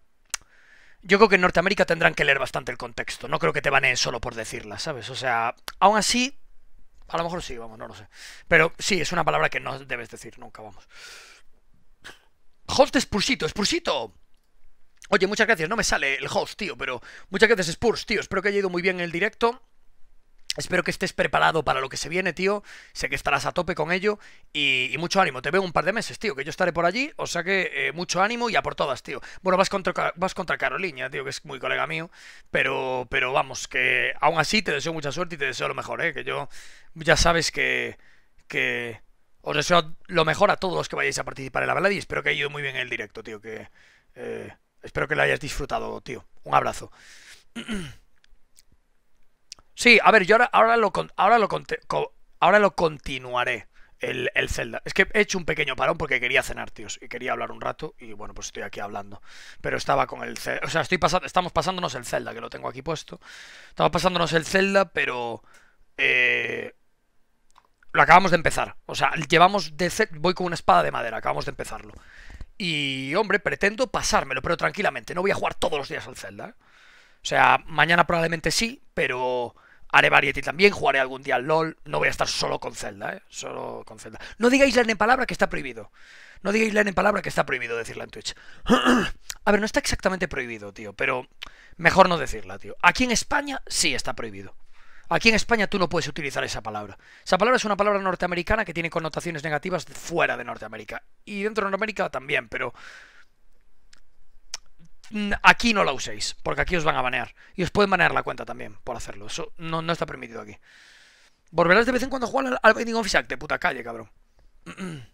Yo creo que en Norteamérica tendrán que leer bastante el contexto. No creo que te baneen solo por decirla, ¿sabes? O sea, aún así. A lo mejor sí, vamos, no lo sé. Pero sí, es una palabra que no debes decir nunca, vamos. Host Espursito, Spursito! Oye, muchas gracias. No me sale el host, tío, pero muchas gracias, Spurs, tío. Espero que haya ido muy bien el directo. Espero que estés preparado para lo que se viene, tío. Sé que estarás a tope con ello. Y, mucho ánimo. Te veo un par de meses, tío, que yo estaré por allí. O sea que eh, mucho ánimo y a por todas, tío. Bueno, vas contra, vas contra Carolina, tío, que es muy colega mío. Pero, pero vamos, que aún así te deseo mucha suerte y te deseo lo mejor, ¿eh? Que yo ya sabes que... que... Os deseo lo mejor a todos los que vayáis a participar en la balada y espero que haya ido muy bien el directo, tío. Que... Eh Espero que lo hayas disfrutado, tío. Un abrazo. Sí, a ver, yo ahora, ahora, lo, ahora, lo, ahora lo continuaré. El, el, Zelda. Es que he hecho un pequeño parón porque quería cenar, tíos, y quería hablar un rato, y bueno, pues estoy aquí hablando. Pero estaba con el O sea, estoy pasando, estamos pasándonos el Zelda, que lo tengo aquí puesto. Estamos pasándonos el Zelda, pero. Eh, lo acabamos de empezar. O sea, llevamos de. Voy con una espada de madera, acabamos de empezarlo. Y, hombre, pretendo pasármelo, pero tranquilamente. No voy a jugar todos los días al Zelda. O sea, mañana probablemente sí, pero haré variety también, jugaré algún día al LOL. No voy a estar solo con Zelda, ¿eh? Solo con Zelda. No digáis la en palabra que está prohibido. No digáis la en palabra que está prohibido decirla en Twitch. a ver, no está exactamente prohibido, tío, pero mejor no decirla, tío. Aquí en España sí está prohibido. Aquí en España tú no puedes utilizar esa palabra. Esa palabra es una palabra norteamericana que tiene connotaciones negativas fuera de Norteamérica. Y dentro de Norteamérica también, pero... Aquí no la uséis, porque aquí os van a banear. Y os pueden banear la cuenta también por hacerlo. Eso no, está permitido aquí. Volverás de vez en cuando a jugar al Binding of Isaac, de puta calle, cabrón.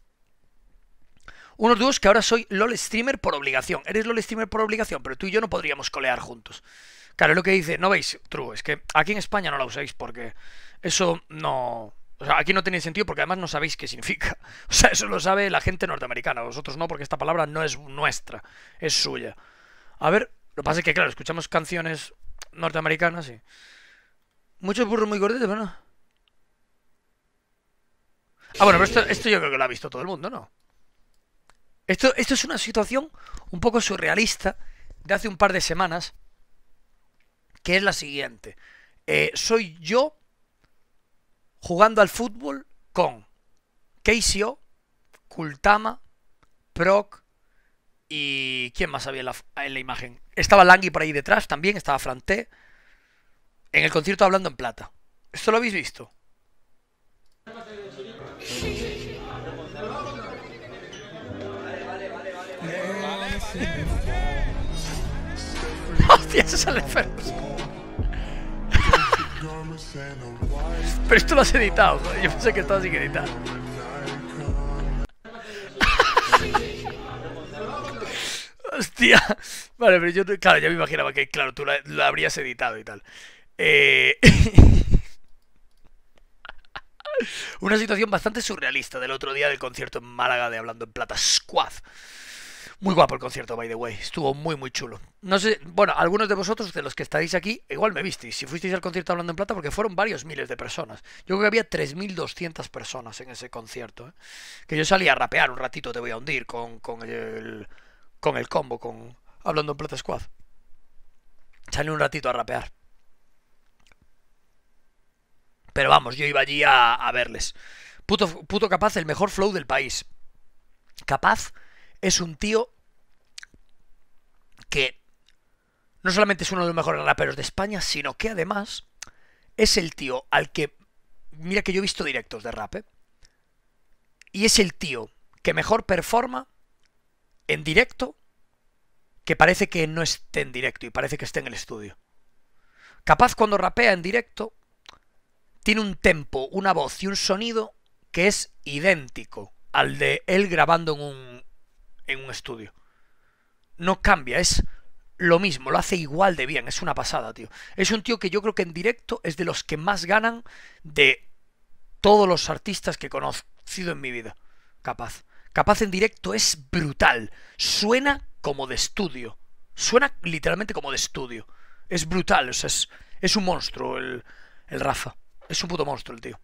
Unos dos que ahora soy LOL streamer por obligación. Eres LOL streamer por obligación, pero tú y yo no podríamos colear juntos. Claro, es lo que dice, no veis, true, es que aquí en España no la usáis porque eso no... O sea, aquí no tiene sentido porque además no sabéis qué significa. O sea, eso lo sabe la gente norteamericana, vosotros no, porque esta palabra no es nuestra, es suya. A ver, lo que pasa es que, claro, escuchamos canciones norteamericanas y... Muchos burros muy gorditos, ¿verdad? Ah, bueno, pero esto, yo creo que lo ha visto todo el mundo, ¿no? Esto, esto es una situación un poco surrealista de hace un par de semanas que es la siguiente. Eh, soy yo jugando al fútbol con Keisio, Kultama, Proc y... ¿Quién más había en la, imagen? Estaba Langui por ahí detrás también, estaba Franté. En el concierto hablando en plata. ¿Esto lo habéis visto? Vale, vale, vale, Pero esto lo has editado, yo pensé que estaba sin editar. Hostia. Vale, pero yo, claro, ya me imaginaba que, claro, tú la, habrías editado y tal. Eh, una situación bastante surrealista del otro día del concierto en Málaga de Hablando en Plata Squad. Muy guapo el concierto, by the way. Estuvo muy, muy chulo. No sé, bueno, algunos de vosotros, de los que estáis aquí, igual me visteis. Si fuisteis al concierto hablando en plata, porque fueron varios miles de personas. Yo creo que había 3.200 personas en ese concierto. ¿eh? Que yo salí a rapear un ratito, te voy a hundir, con, con, el, con el combo, con hablando en plata squad. Salí un ratito a rapear. Pero vamos, yo iba allí a, a verles. Puto, puto capaz, el mejor flow del país. Capaz es un tío que no solamente es uno de los mejores raperos de España, sino que además es el tío al que... Mira que yo he visto directos de rap, Y es el tío que mejor performa en directo que parece que no esté en directo y parece que esté en el estudio. Capaz cuando rapea en directo, tiene un tempo, una voz y un sonido que es idéntico al de él grabando en un, en un estudio. No cambia, es lo mismo, lo hace igual de bien, es una pasada, tío. Es un tío que yo creo que en directo es de los que más ganan de todos los artistas que he conocido en mi vida. Capaz. Capaz en directo es brutal. Suena como de estudio. Suena literalmente como de estudio. Es brutal, o es, es un monstruo el, el Rafa. Es un puto monstruo el tío.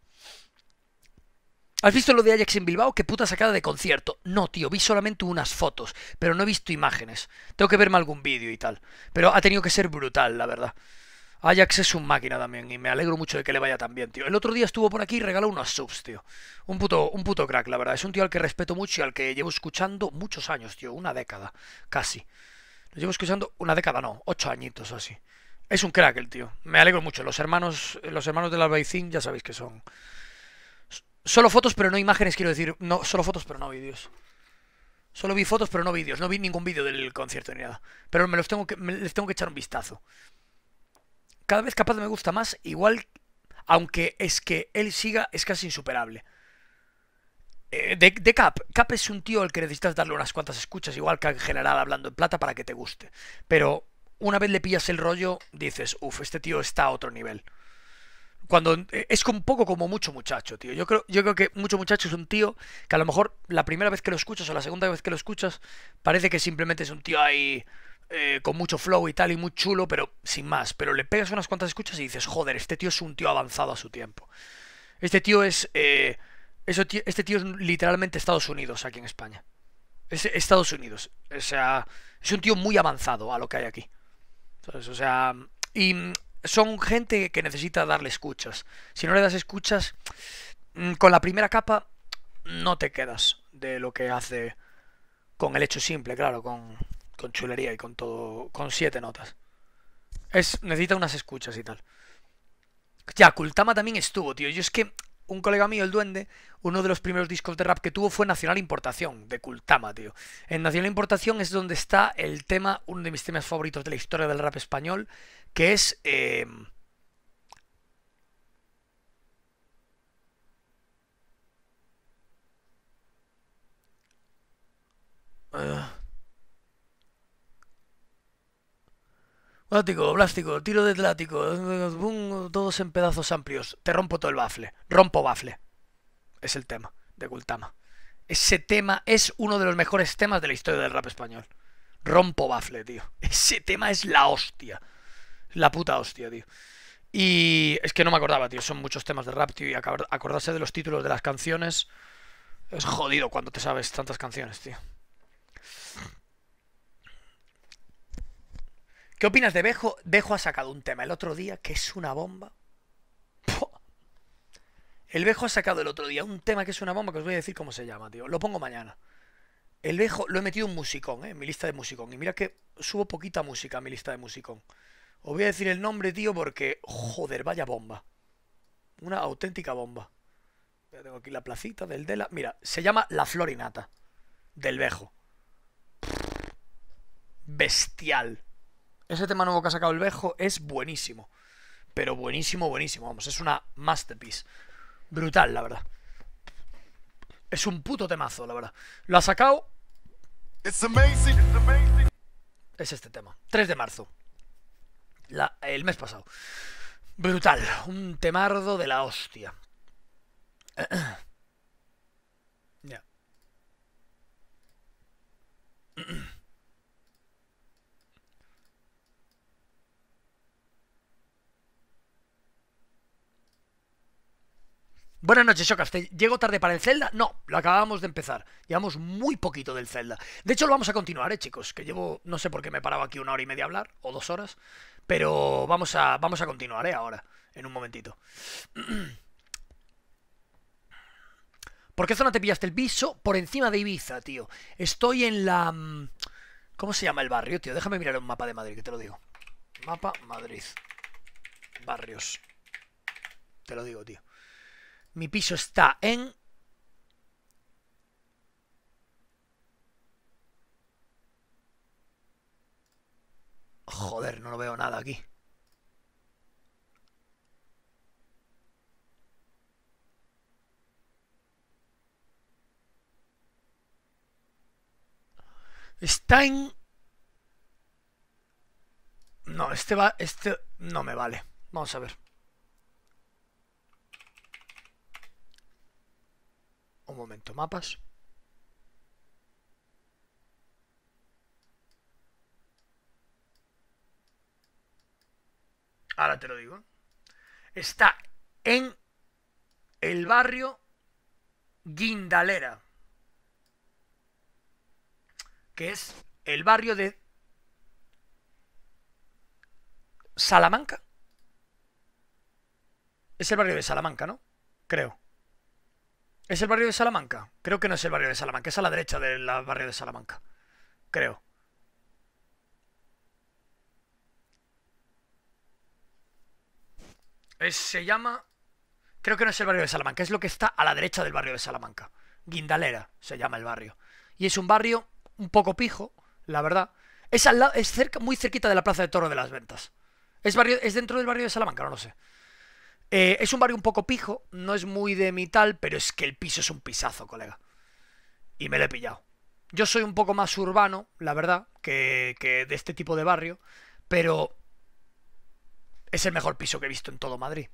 ¿Has visto lo de Ajax en Bilbao? ¿Qué puta sacada de concierto? No, tío, vi solamente unas fotos, pero no he visto imágenes. Tengo que verme algún vídeo y tal. Pero ha tenido que ser brutal, la verdad. Ajax es un máquina también y me alegro mucho de que le vaya tan bien, tío. El otro día estuvo por aquí y regaló unos subs, tío. Un puto, un puto crack, la verdad. Es un tío al que respeto mucho y al que llevo escuchando muchos años, tío. Una década, casi. Lo llevo escuchando una década, no. Ocho añitos así. Es un crack el tío. Me alegro mucho. Los hermanos, los hermanos del Albaicín ya sabéis que son Solo fotos, pero no imágenes, quiero decir. No, solo fotos, pero no vídeos. Solo vi fotos, pero no vídeos. No vi ningún vídeo del concierto ni nada. Pero me los tengo que, les tengo que echar un vistazo. Cada vez capaz me gusta más, igual. Aunque es que él siga, es casi insuperable. Eh, de, de, Cap. Cap es un tío al que necesitas darle unas cuantas escuchas, igual que en general hablando en plata, para que te guste. Pero una vez le pillas el rollo, dices, uff, este tío está a otro nivel cuando eh, es un poco como mucho muchacho, tío. Yo creo, yo creo que mucho muchacho es un tío que a lo mejor la primera vez que lo escuchas o la segunda vez que lo escuchas parece que simplemente es un tío ahí eh, con mucho flow y tal y muy chulo, pero sin más. Pero le pegas unas cuantas escuchas y dices, joder, este tío es un tío avanzado a su tiempo. Este tío es, eh, eso este tío es literalmente Estados Unidos aquí en España. Es Estados Unidos. O sea, es un tío muy avanzado a lo que hay aquí. Entonces, O sea, y son gente que necesita darle escuchas. Si no le das escuchas, mm, con la primera capa no te quedas de lo que hace con el hecho simple, claro, con, chulería y con todo, con siete notas. Es, necesita unas escuchas y tal. Ya, Kultama también estuvo, tío. Yo es que un colega mío, el Duende, uno de los primeros discos de rap que tuvo fue Nacional Importación, de Cultama, tío. En Nacional Importación es donde está el tema, uno de mis temas favoritos de la historia del rap español, que es... Em, ah. Plástico, plástico, tiro de plástico, todos en pedazos amplios. Te rompo todo el bafle. Rompo bafle. Es el tema de Gultama. Ese tema es uno de los mejores temas de la historia del rap español. Rompo bafle, tío. Ese tema es la hostia. La puta hostia, tío. Y es que no me acordaba, tío. Son muchos temas de rap, tío. Y acordarse de los títulos de las canciones es jodido cuando te sabes tantas canciones, tío. ¿Qué opinas de Bejo? Bejo ha sacado un tema el otro día que es una bomba. El Bejo ha sacado el otro día un tema que es una bomba que os voy a decir cómo se llama, tío. Lo pongo mañana. El Bejo lo he metido en musicón, ¿eh? en mi lista de musicón. Y mira que subo poquita música a mi lista de musicón. Os voy a decir el nombre, tío, porque. Joder, vaya bomba. Una auténtica bomba. Ya tengo aquí la placita del Dela. Mira, se llama La Florinata. Del Bejo. Bestial. Ese tema nuevo que ha sacado el Bejo es buenísimo. Pero buenísimo, buenísimo. Vamos, es una masterpiece. Brutal, la verdad. Es un puto temazo, la verdad. Lo ha sacado. Es este tema. 3 de marzo. el mes pasado. Brutal. Un temardo de la hostia. Ya. Buenas noches, Shockaste. ¿Llego tarde para el Zelda? No, lo acabamos de empezar. Llevamos muy poquito del Zelda. De hecho, lo vamos a continuar, ¿eh, chicos? Que llevo, no sé por qué me he parado aquí una hora y media a hablar, o dos horas. Pero vamos a, vamos a continuar, ¿eh? Ahora, en un momentito. ¿Por qué zona te pillaste el piso? Por encima de Ibiza, tío. Estoy en la... Mm, ¿Cómo se llama el barrio, tío? Déjame mirar un mapa de Madrid, que te lo digo. Mapa Madrid. Barrios. Te lo digo, tío. Mi piso está en... Joder, no lo veo nada aquí. Está en... No, este va... Este no me vale. Vamos a ver. Un momento, mapas. Ahora te lo digo. Está en el barrio Guindalera. Que es el barrio de Salamanca. Es el barrio de Salamanca, ¿no? Creo. ¿Es el barrio de Salamanca? Creo que no es el barrio de Salamanca, es a la derecha del barrio de Salamanca. Creo. se llama... Creo que no es el barrio de Salamanca, es lo que está a la derecha del barrio de Salamanca. Guindalera se llama el barrio. Y es un barrio un poco pijo, la verdad. Es, es cerca, muy cerquita de la Plaza de Toro de las Ventas. Es, barrio, es dentro del barrio de Salamanca, no lo sé. Eh, es un barrio un poco pijo, no es muy de mi tal, pero es que el piso es un pisazo, colega. Y me lo he pillado. Yo soy un poco más urbano, la verdad, que, de este tipo de barrio, pero es el mejor piso que he visto en todo Madrid.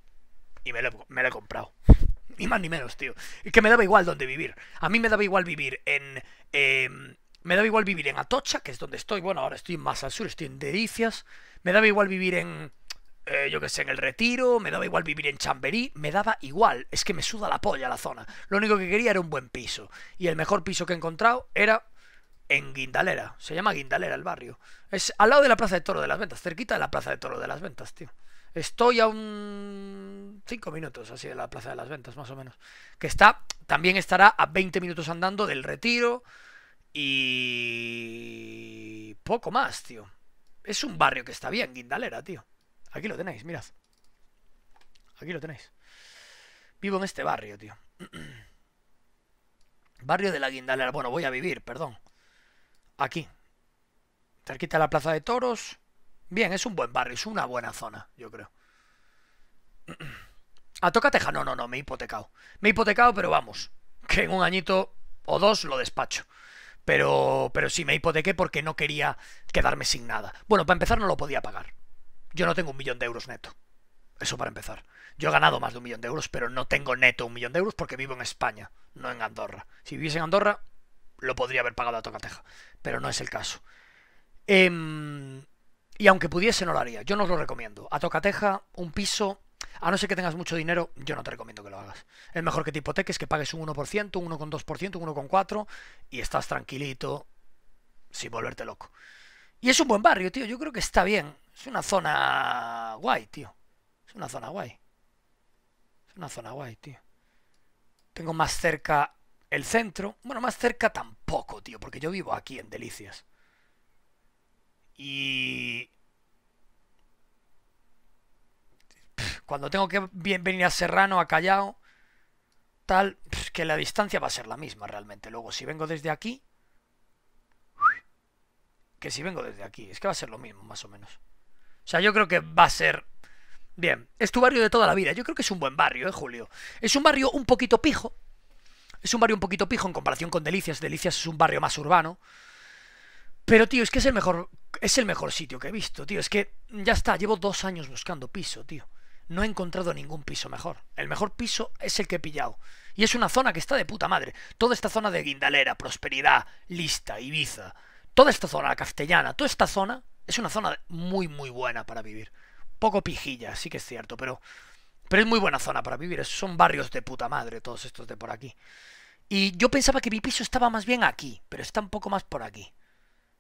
Y me lo, he comprado. Ni más ni menos, tío. y que me daba igual donde vivir. A mí me daba igual vivir en... Em, me daba igual vivir en Atocha, que es donde estoy. Bueno, ahora estoy más al sur, estoy en Delicias. Me daba igual vivir en eh, yo que sé, en el retiro, me daba igual vivir en Chamberí, me daba igual, es que me suda la polla la zona. Lo único que quería era un buen piso. Y el mejor piso que he encontrado era en Guindalera. Se llama Guindalera el barrio. Es al lado de la Plaza de Toro de las Ventas, cerquita de la Plaza de Toro de las Ventas, tío. Estoy a un 5 minutos así de la Plaza de las Ventas, más o menos. Que está, también estará a 20 minutos andando del retiro y poco más, tío. Es un barrio que está bien, Guindalera, tío. Aquí lo tenéis, mirad. Aquí lo tenéis. Vivo en este barrio, tío. barrio de la Guindalera. Bueno, voy a vivir, perdón. Aquí. Cerquita de la Plaza de Toros. Bien, es un buen barrio, es una buena zona, yo creo. ¿A toca Teja? No, no, no, me he hipotecado. Me he hipotecado, pero vamos. Que en un añito o dos lo despacho. Pero, pero sí, me hipotequé porque no quería quedarme sin nada. Bueno, para empezar no lo podía pagar. Yo no tengo un millón de euros neto. Eso para empezar. Yo he ganado más de un millón de euros, pero no tengo neto un millón de euros porque vivo en España, no en Andorra. Si viviese en Andorra, lo podría haber pagado a Tocateja, pero no es el caso. Em, y aunque pudiese, no lo haría. Yo no os lo recomiendo. A Tocateja, un piso, a no ser que tengas mucho dinero, yo no te recomiendo que lo hagas. Es mejor que te hipoteques, que pagues un 1%, un 1,2%, un 1,4% y estás tranquilito sin volverte loco. Y es un buen barrio, tío. Yo creo que está bien. Es una zona guay, tío. Es una zona guay. Es una zona guay, tío. Tengo más cerca el centro. Bueno, más cerca tampoco, tío, porque yo vivo aquí en Delicias. Y... cuando tengo que venir a Serrano, a Callao, tal, que la distancia va a ser la misma realmente. Luego, si vengo desde aquí... Que si vengo desde aquí, es que va a ser lo mismo, más o menos sea, yo creo que va a ser... Bien, es tu barrio de toda la vida. Yo creo que es un buen barrio, ¿eh, Julio? Es un barrio un poquito pijo. Es un barrio un poquito pijo en comparación con Delicias. Delicias es un barrio más urbano. Pero, tío, es que es el mejor, es el mejor sitio que he visto, tío. Es que ya está, llevo dos años buscando piso, tío. No he encontrado ningún piso mejor. El mejor piso es el que he pillado. Y es una zona que está de puta madre. Toda esta zona de Guindalera, Prosperidad, Lista, Ibiza. Toda esta zona, la castellana, toda esta zona es una zona muy, muy buena para vivir. Poco pijilla, sí que es cierto, pero, pero es muy buena zona para vivir. Son barrios de puta madre todos estos de por aquí. Y yo pensaba que mi piso estaba más bien aquí, pero está un poco más por aquí.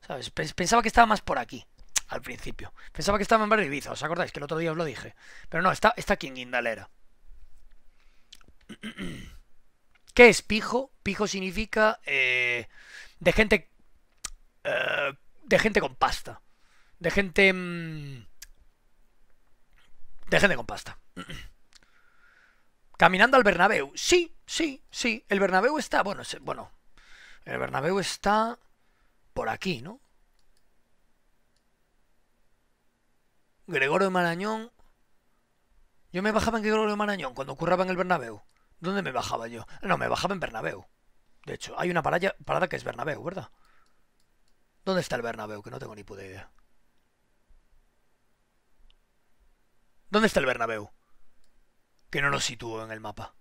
¿Sabes? Pensaba que estaba más por aquí, al principio. Pensaba que estaba en Barrio ¿os acordáis? Que el otro día os lo dije. Pero no, está, está aquí en Guindalera. ¿Qué es pijo? Pijo significa eh, de gente eh, de gente con pasta de gente... Mm, de gente con pasta. Caminando al Bernabéu. Sí, sí, sí. El Bernabéu está... Bueno, bueno. El Bernabéu está por aquí, ¿no? Gregorio Marañón. Yo me bajaba en Gregorio Marañón cuando curraba en el Bernabéu. ¿Dónde me bajaba yo? No, me bajaba en Bernabéu. De hecho, hay una parada, parada que es Bernabéu, ¿verdad? ¿Dónde está el Bernabéu? Que no tengo ni puta idea. ¿Dónde está el Bernabéu? Que no lo sitúo en el mapa.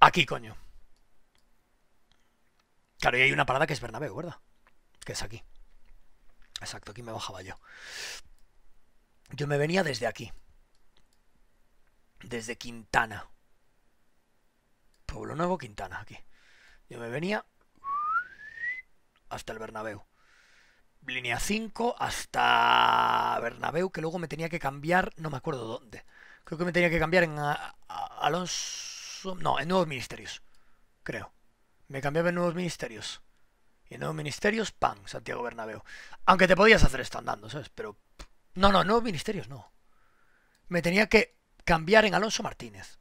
Aquí, coño. Claro, y hay una parada que es Bernabéu, ¿verdad? Que es aquí. Exacto, aquí me bajaba yo. Yo me venía desde aquí. Desde Quintana. Pueblo Nuevo, Quintana, aquí. Yo me venía hasta el Bernabéu línea 5 hasta Bernabéu, que luego me tenía que cambiar, no me acuerdo dónde. Creo que me tenía que cambiar en Alonso, no, en Nuevos Ministerios, creo. Me cambiaba en Nuevos Ministerios. Y en Nuevos Ministerios, ¡pam! Santiago Bernabéu. Aunque te podías hacer esto ¿sabes? Pero... No, no, Nuevos Ministerios no. Me tenía que cambiar en Alonso Martínez.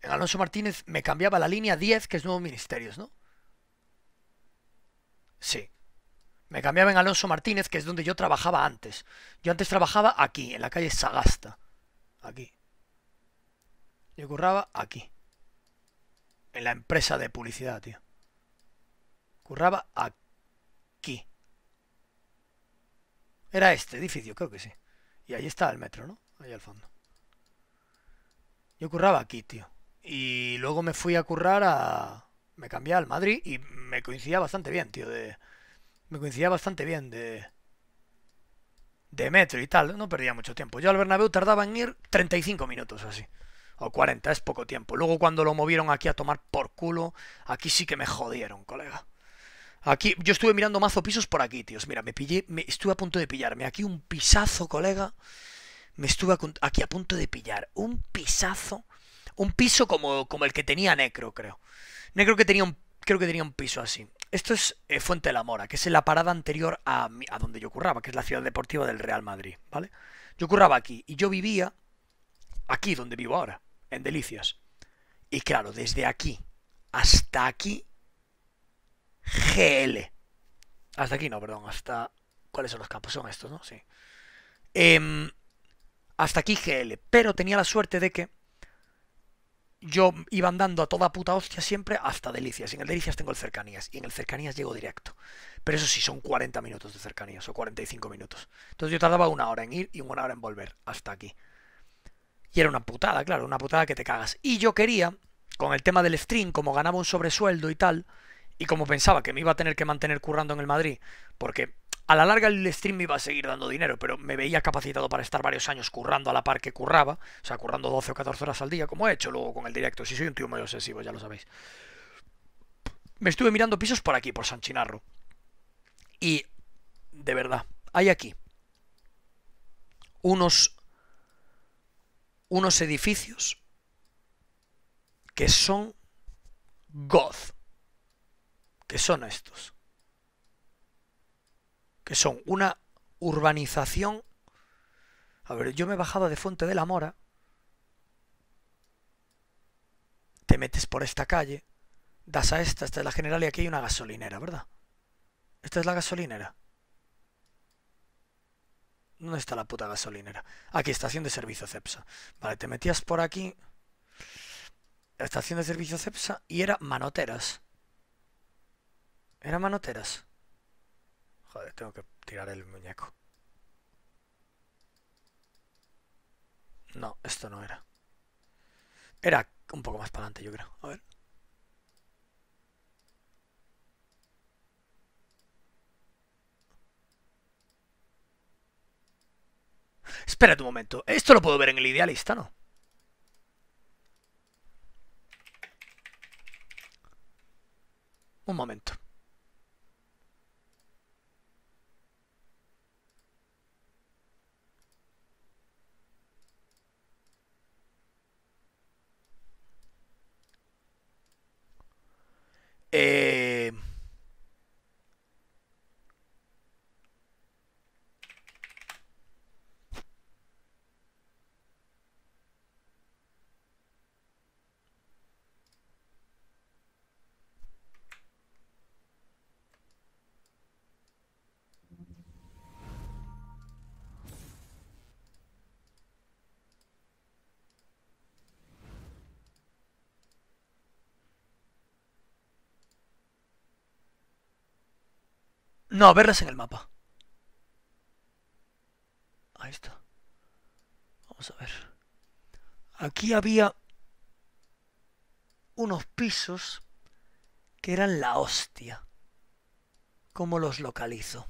En Alonso Martínez me cambiaba la línea 10, que es Nuevos Ministerios, ¿no? Sí. Me cambiaba en Alonso Martínez, que es donde yo trabajaba antes. Yo antes trabajaba aquí, en la calle Sagasta. Aquí. Yo curraba aquí. En la empresa de publicidad, tío. Curraba aquí. Era este edificio, creo que sí. Y ahí está el metro, ¿no? Ahí al fondo. Yo curraba aquí, tío. Y luego me fui a currar a... Me cambié al Madrid y me coincidía bastante bien, tío, de me coincidía bastante bien de, de metro y tal, no perdía mucho tiempo. Yo al Bernabéu tardaba en ir 35 minutos así, o 40, es poco tiempo. Luego cuando lo movieron aquí a tomar por culo, aquí sí que me jodieron, colega. Aquí, yo estuve mirando mazo pisos por aquí, tíos. Mira, me pillé, me, estuve a punto de pillarme aquí un pisazo, colega. Me estuve aquí a punto de pillar un pisazo, un piso como, como el que tenía Necro, creo. Necro que tenía un, creo que tenía un piso así. Esto es eh, Fuente de la Mora, que es la parada anterior a, a, donde yo curraba, que es la ciudad deportiva del Real Madrid, ¿vale? Yo curraba aquí y yo vivía aquí donde vivo ahora, en Delicias. Y claro, desde aquí hasta aquí, GL. Hasta aquí no, perdón, hasta... ¿Cuáles son los campos? Son estos, ¿no? Sí. Em, hasta aquí GL, pero tenía la suerte de que yo iba andando a toda puta hostia siempre hasta Delicias. en el Delicias tengo el Cercanías. Y en el Cercanías llego directo. Pero eso sí, son 40 minutos de Cercanías o 45 minutos. Entonces yo tardaba una hora en ir y una hora en volver hasta aquí. Y era una putada, claro, una putada que te cagas. Y yo quería, con el tema del stream, como ganaba un sobresueldo y tal, y como pensaba que me iba a tener que mantener currando en el Madrid, porque a la larga el stream me iba a seguir dando dinero, pero me veía capacitado para estar varios años currando a la par que curraba, o sea, currando 12 o 14 horas al día, como he hecho luego con el directo, si soy un tío muy obsesivo, ya lo sabéis. Me estuve mirando pisos por aquí, por San Chinarro. Y, de verdad, hay aquí unos, unos edificios que son goth. Que son estos? que son una urbanización. A ver, yo me bajaba de Fuente de la Mora. Te metes por esta calle, das a esta, esta es la general y aquí hay una gasolinera, ¿verdad? Esta es la gasolinera. ¿Dónde está la puta gasolinera? Aquí, estación de servicio CEPSA. Vale, te metías por aquí. Estación de servicio CEPSA y era manoteras. Era manoteras. Joder, tengo que tirar el muñeco. No, esto no era. Era un poco más para adelante, yo creo. A ver. Espera un momento. Esto lo puedo ver en el idealista, ¿no? Un momento. eh, No, verlas en el mapa. Ahí está. Vamos a ver. Aquí había unos pisos que eran la hostia. ¿Cómo los localizo?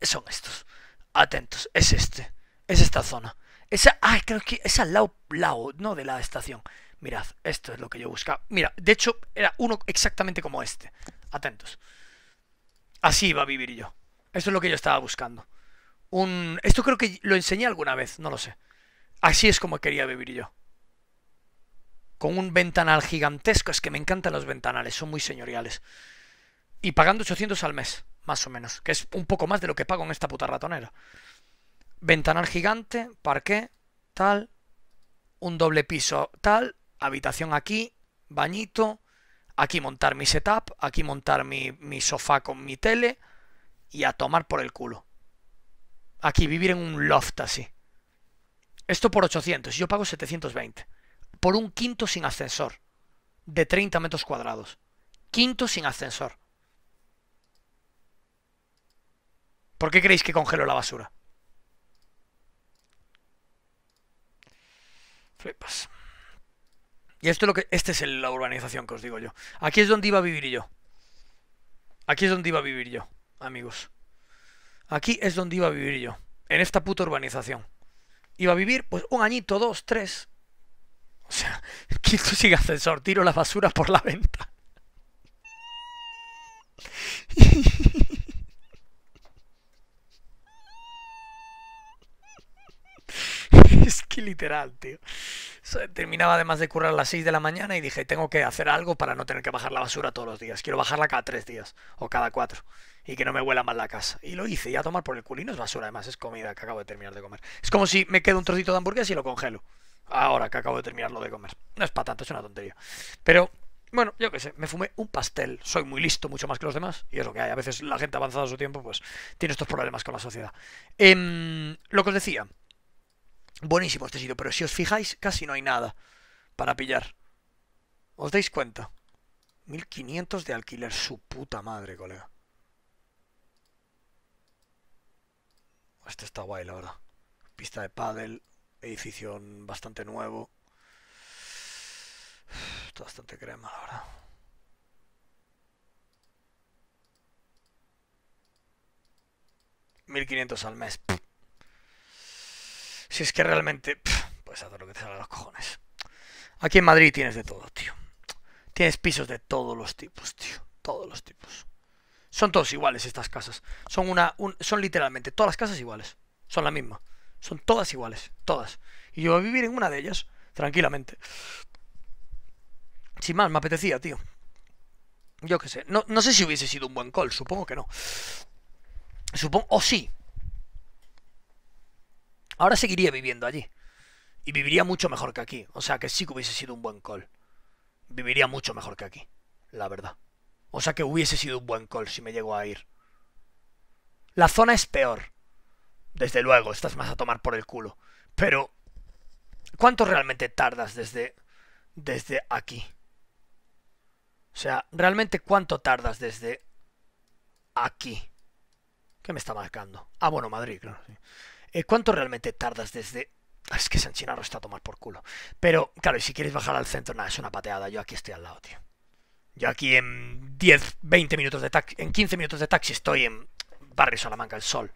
Son estos. Atentos. Es este. Es esta zona. Esa, ah, creo que es al lado, lado, no de la estación. Mirad, esto es lo que yo buscaba. Mira, de hecho, era uno exactamente como este. Atentos. Así iba a vivir yo. Esto es lo que yo estaba buscando. Un... Esto creo que lo enseñé alguna vez, no lo sé. Así es como quería vivir yo. Con un ventanal gigantesco. Es que me encantan los ventanales, son muy señoriales. Y pagando 800 al mes, más o menos. Que es un poco más de lo que pago en esta puta ratonera. Ventanal gigante, parqué, tal. Un doble piso, tal habitación aquí, bañito, aquí montar mi setup, aquí montar mi, mi sofá con mi tele y a tomar por el culo. Aquí vivir en un loft así. Esto por 800, yo pago 720. Por un quinto sin ascensor, de 30 metros cuadrados. Quinto sin ascensor. ¿Por qué creéis que congelo la basura? Flipas. Y esto es lo que. Esta es la urbanización que os digo yo. Aquí es donde iba a vivir yo. Aquí es donde iba a vivir yo, amigos. Aquí es donde iba a vivir yo. En esta puta urbanización. Iba a vivir, pues, un añito, dos, tres. O sea, tú sin ascensor, tiro la basura por la venta. es que literal, tío. Terminaba además de currar a las 6 de la mañana y dije, tengo que hacer algo para no tener que bajar la basura todos los días. Quiero bajarla cada 3 días o cada 4 y que no me huela mal la casa. Y lo hice, ya a tomar por el culino es basura, además es comida que acabo de terminar de comer. Es como si me quedo un trocito de hamburguesa y lo congelo. Ahora que acabo de terminarlo de comer. No es para tanto, es una tontería. Pero bueno, yo qué sé, me fumé un pastel. Soy muy listo, mucho más que los demás. Y es lo que hay. A veces la gente avanzada a su tiempo, pues tiene estos problemas con la sociedad. Em, lo que os decía, Buenísimo este sitio, pero si os fijáis, casi no hay nada para pillar. ¿Os dais cuenta? 1500 de alquiler, su puta madre, colega. Este está guay, la verdad. Pista de pádel, edificio bastante nuevo. Está bastante crema, la verdad. ¿1500 al mes? Si es que realmente, pues haz lo que te salga los cojones. Aquí en Madrid tienes de todo, tío. Tienes pisos de todos los tipos, tío. Todos los tipos. Son todos iguales estas casas. Son una, son literalmente todas las casas iguales. Son la misma. Son todas iguales, todas. Y yo voy a vivir en una de ellas, tranquilamente. Sin más, me apetecía, tío. Yo qué sé. No, sé si hubiese sido un buen call, supongo que no. Supongo. O sí, Ahora seguiría viviendo allí. Y viviría mucho mejor que aquí. O sea que sí que hubiese sido un buen call. Viviría mucho mejor que aquí. La verdad. O sea que hubiese sido un buen call si me llego a ir. La zona es peor. Desde luego, estás más a tomar por el culo. Pero... ¿Cuánto realmente tardas desde... desde aquí? O sea, ¿realmente cuánto tardas desde aquí? ¿Qué me está marcando? Ah, bueno, Madrid, claro. Sí. Eh, ¿Cuánto realmente tardas desde ah, es que San está a tomar por culo. Pero, claro, y si quieres bajar al centro, nada, es una pateada. Yo aquí estoy al lado, tío. Yo aquí en 10, 20 minutos de taxi, en 15 minutos de taxi estoy en Barrio Salamanca, el sol.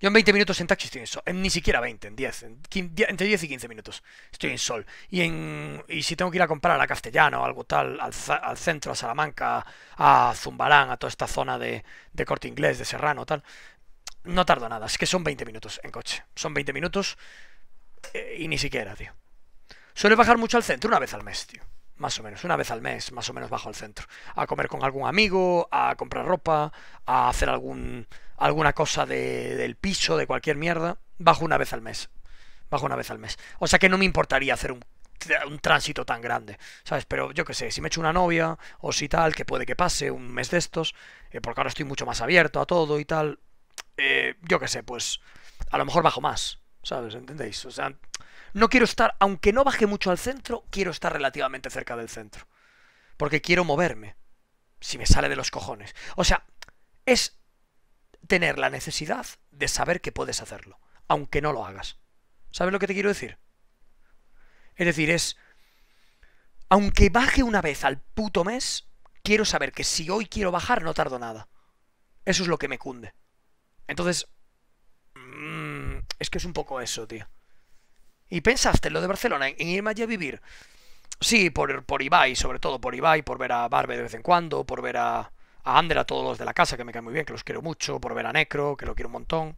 Yo en 20 minutos en taxi estoy en sol. En, ni siquiera 20, en 10, Entre 10 y 15 minutos estoy en sol. Y, en, si tengo que ir a comprar a la Castellana o algo tal, al, centro, a Salamanca, a Zumbarán, a toda esta zona de corte inglés, de Serrano, tal, no tardo nada, es que son 20 minutos en coche. Son 20 minutos eh, y ni siquiera, tío. Suele bajar mucho al centro, una vez al mes, tío. Más o menos, una vez al mes, más o menos bajo al centro. A comer con algún amigo, a comprar ropa, a hacer algún, alguna cosa de, del piso, de cualquier mierda. Bajo una vez al mes. Bajo una vez al mes. O sea que no me importaría hacer un tránsito tan grande, ¿sabes? Pero yo qué sé, si me echo una novia o si tal, que puede que pase un mes de estos, eh, porque ahora estoy mucho más abierto a todo y tal, eh, yo qué sé, pues a lo mejor bajo más, ¿sabes? ¿Entendéis? O sea, no quiero estar, aunque no baje mucho al centro, quiero estar relativamente cerca del centro. Porque quiero moverme, si me sale de los cojones. O sea, es tener la necesidad de saber que puedes hacerlo, aunque no lo hagas. ¿Sabes lo que te quiero decir? Es decir, es... Aunque baje una vez al puto mes, quiero saber que si hoy quiero bajar no tardo nada. Eso es lo que me cunde. Entonces, mm, es que es un poco eso, tío. ¿Y pensaste en lo de Barcelona, en, irme allí a vivir? Sí, por, por Ibai, sobre todo por Ibai, por ver a Barbe de vez en cuando, por ver a, a Ander, a todos los de la casa, que me cae muy bien, que los quiero mucho, por ver a Necro, que lo quiero un montón.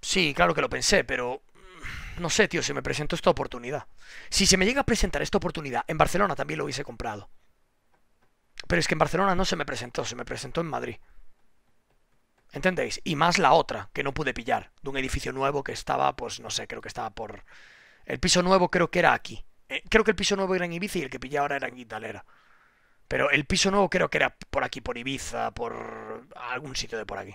Sí, claro que lo pensé, pero mm, no sé, tío, se me presentó esta oportunidad. Si se me llega a presentar esta oportunidad, en Barcelona también lo hubiese comprado. Pero es que en Barcelona no se me presentó, se me presentó en Madrid. ¿Entendéis? Y más la otra, que no pude pillar, de un edificio nuevo que estaba, pues no sé, creo que estaba por... El piso nuevo creo que era aquí. Eh, creo que el piso nuevo era en Ibiza y el que pillé ahora era en Guindalera. Pero el piso nuevo creo que era por aquí, por Ibiza, por algún sitio de por aquí.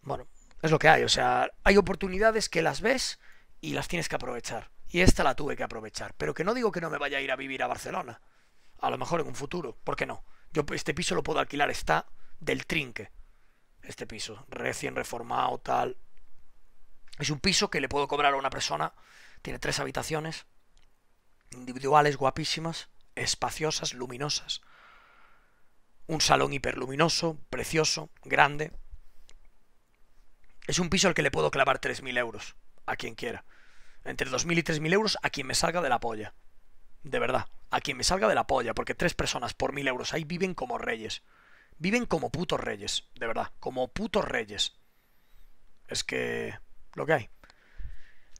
Bueno, es lo que hay. O sea, hay oportunidades que las ves y las tienes que aprovechar. Y esta la tuve que aprovechar. Pero que no digo que no me vaya a ir a vivir a Barcelona. A lo mejor en un futuro. ¿Por qué no? Yo este piso lo puedo alquilar. Está del trinque este piso, recién reformado, tal. Es un piso que le puedo cobrar a una persona, tiene tres habitaciones, individuales, guapísimas, espaciosas, luminosas. Un salón hiperluminoso, precioso, grande. Es un piso al que le puedo clavar 3.000 euros, a quien quiera. Entre 2.000 y 3.000 euros a quien me salga de la polla. De verdad, a quien me salga de la polla, porque tres personas por 1.000 euros ahí viven como reyes. Viven como putos reyes, de verdad, como putos reyes. Es que... lo que hay.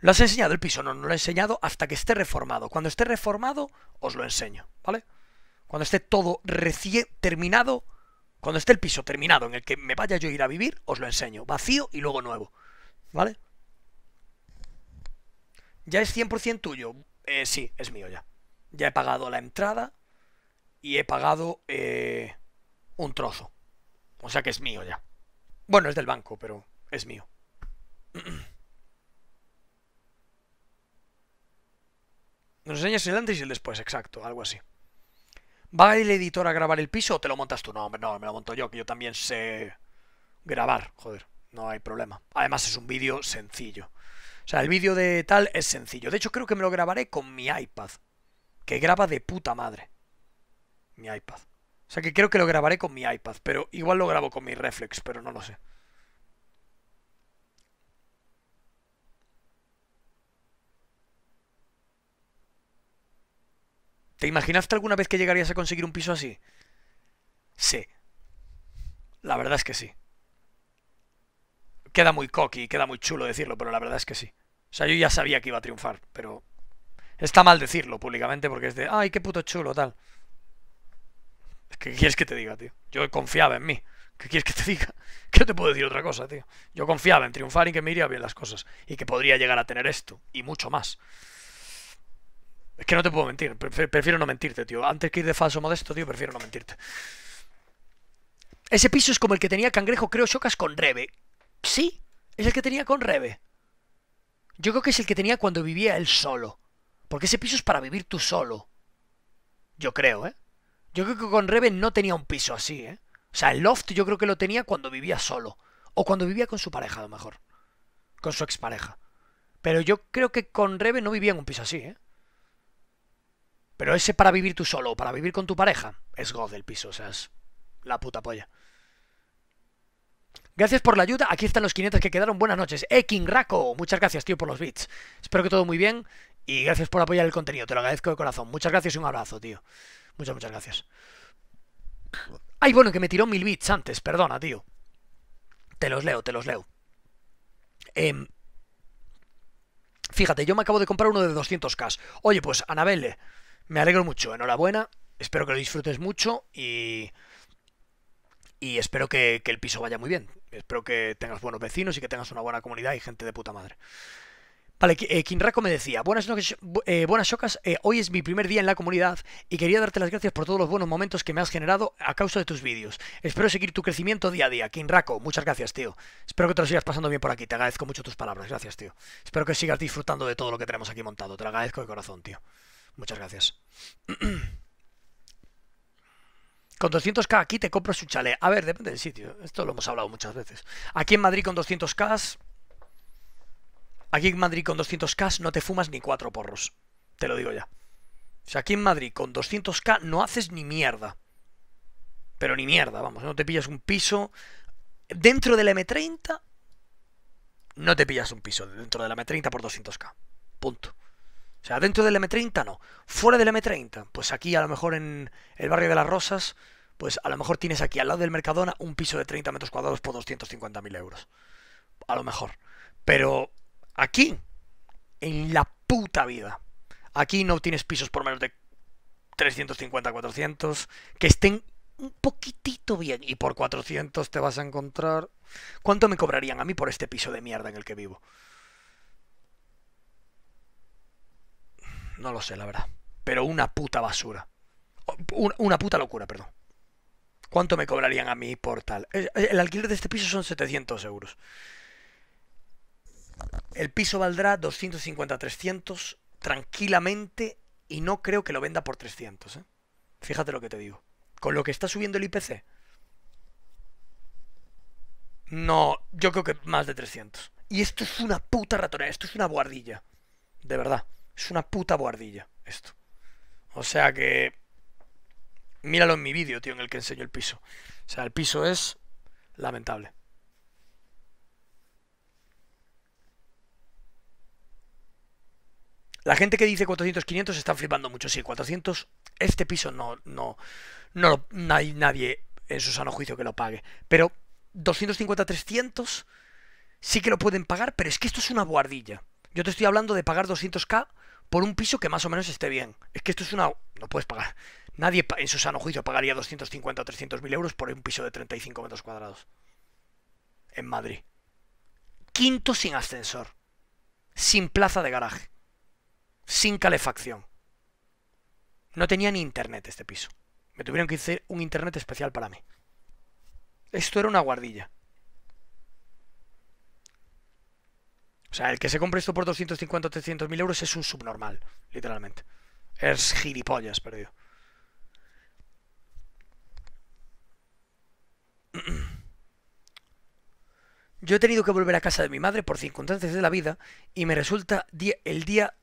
¿Lo has enseñado el piso? No, no lo he enseñado hasta que esté reformado. Cuando esté reformado, os lo enseño, ¿vale? Cuando esté todo recién terminado, cuando esté el piso terminado en el que me vaya yo a ir a vivir, os lo enseño. Vacío y luego nuevo, ¿vale? ¿Ya es 100% tuyo? Eh, sí, es mío ya. Ya he pagado la entrada y he pagado... Eh, un trozo. O sea que es mío ya. Bueno, es del banco, pero es mío. Nos enseñas el antes y el después, exacto, algo así. ¿Va el editor a grabar el piso o te lo montas tú? No, no, me lo monto yo, que yo también sé grabar, joder, no hay problema. Además es un vídeo sencillo. O sea, el vídeo de tal es sencillo. De hecho, creo que me lo grabaré con mi iPad, que graba de puta madre. Mi iPad. O sea que creo que lo grabaré con mi iPad, pero igual lo grabo con mi reflex, pero no lo sé. ¿Te imaginaste alguna vez que llegarías a conseguir un piso así? Sí. La verdad es que sí. Queda muy cocky, queda muy chulo decirlo, pero la verdad es que sí. O sea, yo ya sabía que iba a triunfar, pero... Está mal decirlo públicamente porque es de, ay, qué puto chulo, tal. ¿Qué quieres que te diga, tío? Yo confiaba en mí. ¿Qué quieres que te diga? ¿Qué te puedo decir otra cosa, tío? Yo confiaba en triunfar y que me iría bien las cosas. Y que podría llegar a tener esto. Y mucho más. Es que no te puedo mentir. Prefiero no mentirte, tío. Antes que ir de falso modesto, tío, prefiero no mentirte. Ese piso es como el que tenía Cangrejo, creo, Chocas con Rebe. Sí, es el que tenía con Rebe. Yo creo que es el que tenía cuando vivía él solo. Porque ese piso es para vivir tú solo. Yo creo, ¿eh? Yo creo que con Reven no tenía un piso así, ¿eh? O sea, el loft yo creo que lo tenía cuando vivía solo. O cuando vivía con su pareja, a lo mejor. Con su expareja. Pero yo creo que con Reven no vivía en un piso así, ¿eh? Pero ese para vivir tú solo, para vivir con tu pareja, es God el piso, o sea, es la puta polla. Gracias por la ayuda. Aquí están los 500 que quedaron. Buenas noches. Eh, King Raco. Muchas gracias, tío, por los bits. Espero que todo muy bien. Y gracias por apoyar el contenido. Te lo agradezco de corazón. Muchas gracias y un abrazo, tío. Muchas, muchas gracias. Ay, bueno, que me tiró mil bits antes, perdona, tío. Te los leo, te los leo. Em, fíjate, yo me acabo de comprar uno de 200k. Oye, pues, Anabelle, me alegro mucho, enhorabuena. Espero que lo disfrutes mucho y... Y espero que el piso vaya muy bien. Espero que tengas buenos vecinos y que tengas una buena comunidad y gente de puta madre. Vale, eh, Kinraco me decía, buenas noches, eh, buenas chocas, eh, hoy es mi primer día en la comunidad y quería darte las gracias por todos los buenos momentos que me has generado a causa de tus vídeos. Espero seguir tu crecimiento día a día. Kinraco, muchas gracias, tío. Espero que te lo sigas pasando bien por aquí, te agradezco mucho tus palabras, gracias, tío. Espero que sigas disfrutando de todo lo que tenemos aquí montado, te lo agradezco de corazón, tío. Muchas gracias. Con 200k aquí te compro su chalet. A ver, depende del sitio. Esto lo hemos hablado muchas veces. Aquí en Madrid con 200k Aquí en Madrid con 200k no te fumas ni cuatro porros. Te lo digo ya. O sea, aquí en Madrid con 200k no haces ni mierda. Pero ni mierda, vamos. No te pillas un piso. Dentro del M30, no te pillas un piso. Dentro del M30 por 200k. Punto. O sea, dentro del M30 no. Fuera del M30, pues aquí a lo mejor en el barrio de las Rosas, pues a lo mejor tienes aquí al lado del Mercadona un piso de 30 metros cuadrados por 250.000 euros. A lo mejor. Pero Aquí, en la puta vida. Aquí no tienes pisos por menos de 350, 400, que estén un poquitito bien. Y por 400 te vas a encontrar... ¿Cuánto me cobrarían a mí por este piso de mierda en el que vivo? No lo sé, la verdad. Pero una puta basura. Una, puta locura, perdón. ¿Cuánto me cobrarían a mí por tal? El alquiler de este piso son 700 euros. El piso valdrá 250, 300 tranquilamente y no creo que lo venda por 300. ¿eh? Fíjate lo que te digo. Con lo que está subiendo el IPC. No, yo creo que más de 300. Y esto es una puta ratonera, esto es una buhardilla. De verdad, es una puta buhardilla esto. O sea que... Míralo en mi vídeo, tío, en el que enseño el piso. O sea, el piso es lamentable. La gente que dice 400, 500 están flipando mucho. Sí, 400, este piso no, no, no, hay nadie en su sano juicio que lo pague. Pero 250, 300 sí que lo pueden pagar, pero es que esto es una guardilla. Yo te estoy hablando de pagar 200k por un piso que más o menos esté bien. Es que esto es una... No puedes pagar. Nadie en su sano juicio pagaría 250 o 300 mil euros por un piso de 35 metros cuadrados. En Madrid. Quinto sin ascensor. Sin plaza de garaje sin calefacción. No tenía ni internet este piso. Me tuvieron que hacer un internet especial para mí. Esto era una guardilla. O sea, el que se compre esto por 250 o 300 mil euros es un subnormal, literalmente. Es gilipollas, perdido. Yo he tenido que volver a casa de mi madre por circunstancias de la vida y me resulta el día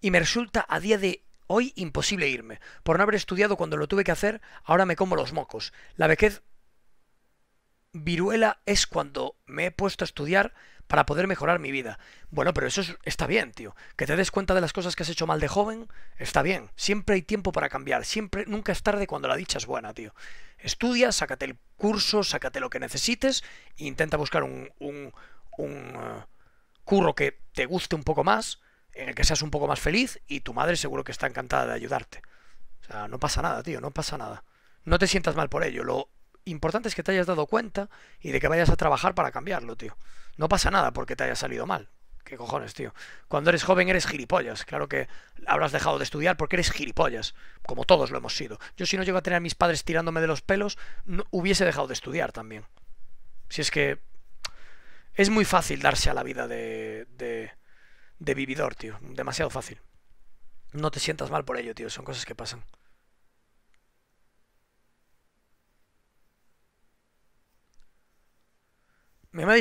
y me resulta a día de hoy imposible irme. Por no haber estudiado cuando lo tuve que hacer, ahora me como los mocos. La vejez viruela es cuando me he puesto a estudiar para poder mejorar mi vida. Bueno, pero eso está bien, tío. Que te des cuenta de las cosas que has hecho mal de joven, está bien. Siempre hay tiempo para cambiar. Siempre, nunca es tarde cuando la dicha es buena, tío. Estudia, sácate el curso, sácate lo que necesites e intenta buscar un, un, un eh, curro que te guste un poco más en el que seas un poco más feliz y tu madre seguro que está encantada de ayudarte. O sea, no pasa nada, tío, no pasa nada. No te sientas mal por ello. Lo importante es que te hayas dado cuenta y de que vayas a trabajar para cambiarlo, tío. No pasa nada porque te haya salido mal. ¿Qué cojones, tío? Cuando eres joven eres gilipollas. Claro que habrás dejado de estudiar porque eres gilipollas, como todos lo hemos sido. Yo si no llego a tener a mis padres tirándome de los pelos, no, hubiese dejado de estudiar también. Si es que es muy fácil darse a la vida de de vividor, tío. Demasiado fácil. No te sientas mal por ello, tío. Son cosas que pasan. Mi madre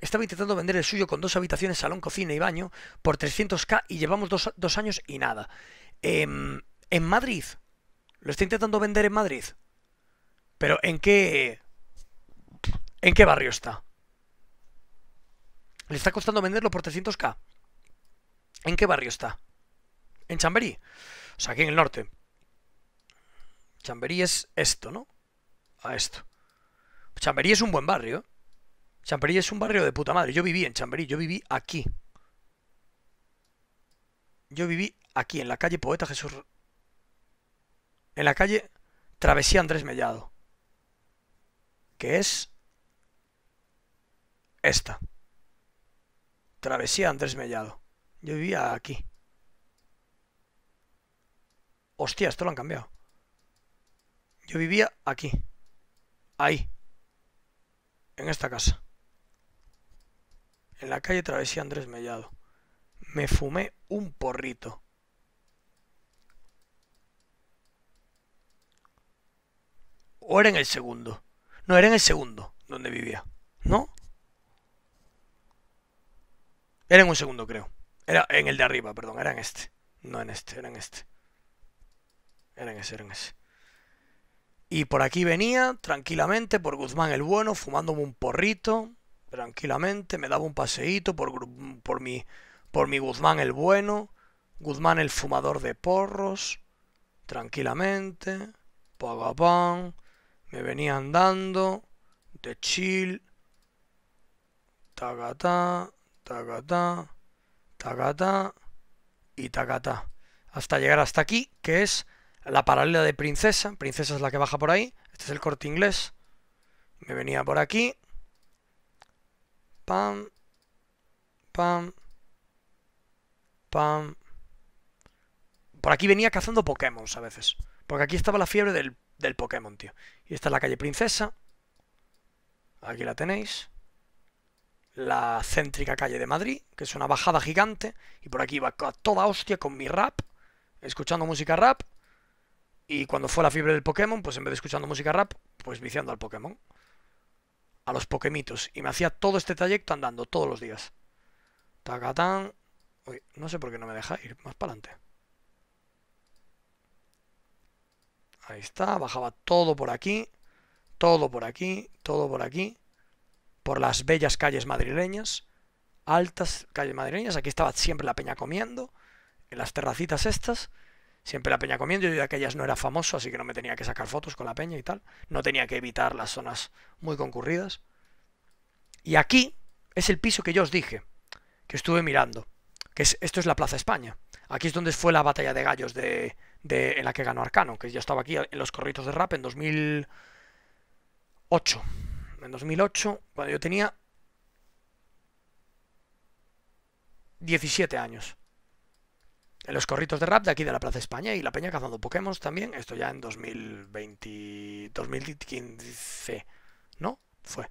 estaba intentando vender el suyo con dos habitaciones, salón, cocina y baño por 300k y llevamos dos, años y nada. Em, en Madrid. Lo está intentando vender en Madrid. Pero ¿en qué... ¿En qué barrio está? Le está costando venderlo por 300k. ¿En qué barrio está? En Chamberí. O sea, aquí en el norte. Chamberí es esto, ¿no? A esto. Chamberí es un buen barrio. Chamberí es un barrio de puta madre. Yo viví en Chamberí, yo viví aquí. Yo viví aquí, en la calle Poeta Jesús... En la calle Travesía Andrés Mellado. Que es... Esta. Travesía Andrés Mellado. Yo vivía aquí. Hostia, esto lo han cambiado. Yo vivía aquí. Ahí. En esta casa. En la calle Travesía Andrés Mellado. Me fumé un porrito. ¿O era en el segundo? No, era en el segundo donde vivía. ¿No? Era en un segundo, creo. Era en el de arriba, perdón, era en este. No en este, era en este. Era en ese, era en ese. Y por aquí venía, tranquilamente, por Guzmán el Bueno, fumándome un porrito, tranquilamente, me daba un paseíto por, por, mi, por mi Guzmán el Bueno, Guzmán el fumador de porros, tranquilamente, pagapán, me venía andando, de chill, tagatá, tagatá, Takata y Takata, Hasta llegar hasta aquí, que es la paralela de Princesa. Princesa es la que baja por ahí. Este es el corte inglés. Me venía por aquí. Pam. Pam. Pam. Por aquí venía cazando Pokémon a veces. Porque aquí estaba la fiebre del, del Pokémon, tío. Y esta es la calle Princesa. Aquí la tenéis la céntrica calle de Madrid, que es una bajada gigante, y por aquí iba a toda hostia con mi rap, escuchando música rap, y cuando fue la fiebre del Pokémon, pues en vez de escuchando música rap, pues viciando al Pokémon, a los Pokémitos, y me hacía todo este trayecto andando todos los días. Tacatán. no sé por qué no me deja ir más para adelante. Ahí está, bajaba todo por aquí, todo por aquí, todo por aquí por las bellas calles madrileñas, altas calles madrileñas, aquí estaba siempre la peña comiendo, en las terracitas estas, siempre la peña comiendo, yo de aquellas no era famoso, así que no me tenía que sacar fotos con la peña y tal, no tenía que evitar las zonas muy concurridas. Y aquí es el piso que yo os dije, que estuve mirando, que esto es la Plaza España, aquí es donde fue la batalla de gallos de, en la que ganó Arcano, que yo estaba aquí en los corritos de rap en 2008. 2008, cuando yo tenía 17 años. En los corritos de rap de aquí de la Plaza España y la Peña cazando Pokémon también. Esto ya en 2020, 2015, ¿no? Fue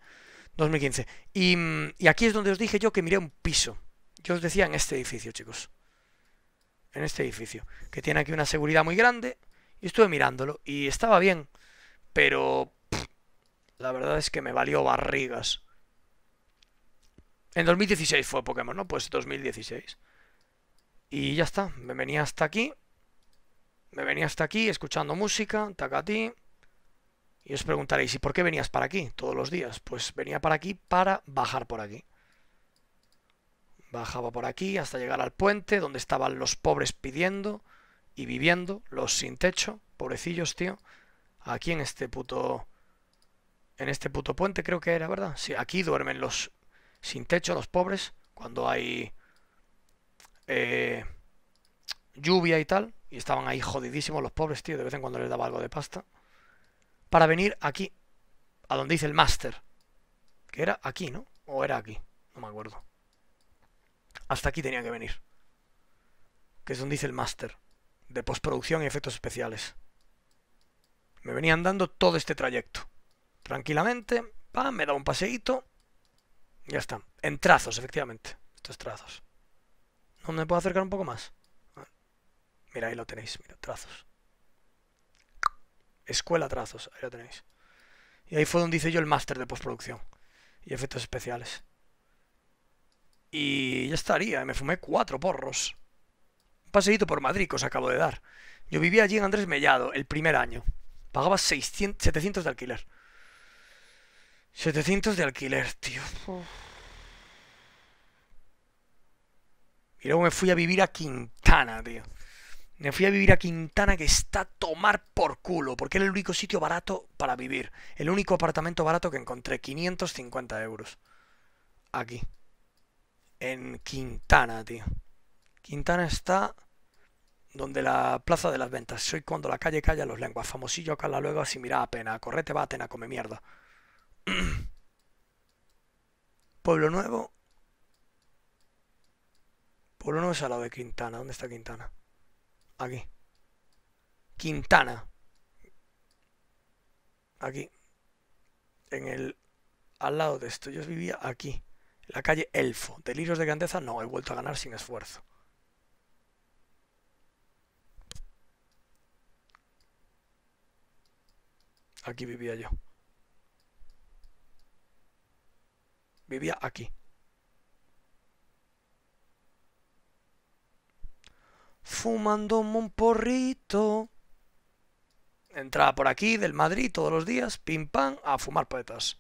2015. Y, y aquí es donde os dije yo que miré un piso. Yo os decía en este edificio, chicos. En este edificio. Que tiene aquí una seguridad muy grande. Y estuve mirándolo. Y estaba bien. Pero la verdad es que me valió barrigas. En 2016 fue Pokémon, ¿no? Pues 2016. Y ya está, me venía hasta aquí. Me venía hasta aquí escuchando música, ti. Y os preguntaréis, ¿y por qué venías para aquí todos los días? Pues venía para aquí para bajar por aquí. Bajaba por aquí hasta llegar al puente donde estaban los pobres pidiendo y viviendo, los sin techo, pobrecillos, tío, aquí en este puto en este puto puente creo que era, ¿verdad? Sí, aquí duermen los sin techo, los pobres, cuando hay eh, lluvia y tal. Y estaban ahí jodidísimos los pobres, tío, de vez en cuando les daba algo de pasta. Para venir aquí, a donde dice el máster. Que era aquí, ¿no? O era aquí, no me acuerdo. Hasta aquí tenía que venir. Que es donde dice el máster. De postproducción y efectos especiales. Me venían dando todo este trayecto tranquilamente. Pam, me da un paseíto. Ya está. En trazos, efectivamente. Estos trazos. ¿No me puedo acercar un poco más? Mira, ahí lo tenéis. Mira, trazos. Escuela trazos. Ahí lo tenéis. Y ahí fue donde hice yo el máster de postproducción. Y efectos especiales. Y ya estaría. Me fumé cuatro porros. Un paseíto por Madrid que os acabo de dar. Yo vivía allí en Andrés Mellado el primer año. Pagaba 600, 700 de alquiler. 700 de alquiler, tío. Y luego me fui a vivir a Quintana, tío. Me fui a vivir a Quintana que está a tomar por culo, porque era el único sitio barato para vivir. El único apartamento barato que encontré, 550 euros. Aquí. En Quintana, tío. Quintana está donde la Plaza de las Ventas. Soy cuando la calle calla los lenguas. Famosillo, la luego, así mira a pena. Correte, va, a come mierda. Pueblo Nuevo. Pueblo Nuevo es al lado de Quintana. ¿Dónde está Quintana? Aquí. Quintana. Aquí. En el. Al lado de esto. Yo vivía aquí. En la calle Elfo. Delirios de grandeza. No, he vuelto a ganar sin esfuerzo. Aquí vivía yo. vivía aquí. fumando un porrito. Entraba por aquí del Madrid todos los días, pim pam, a fumar petas,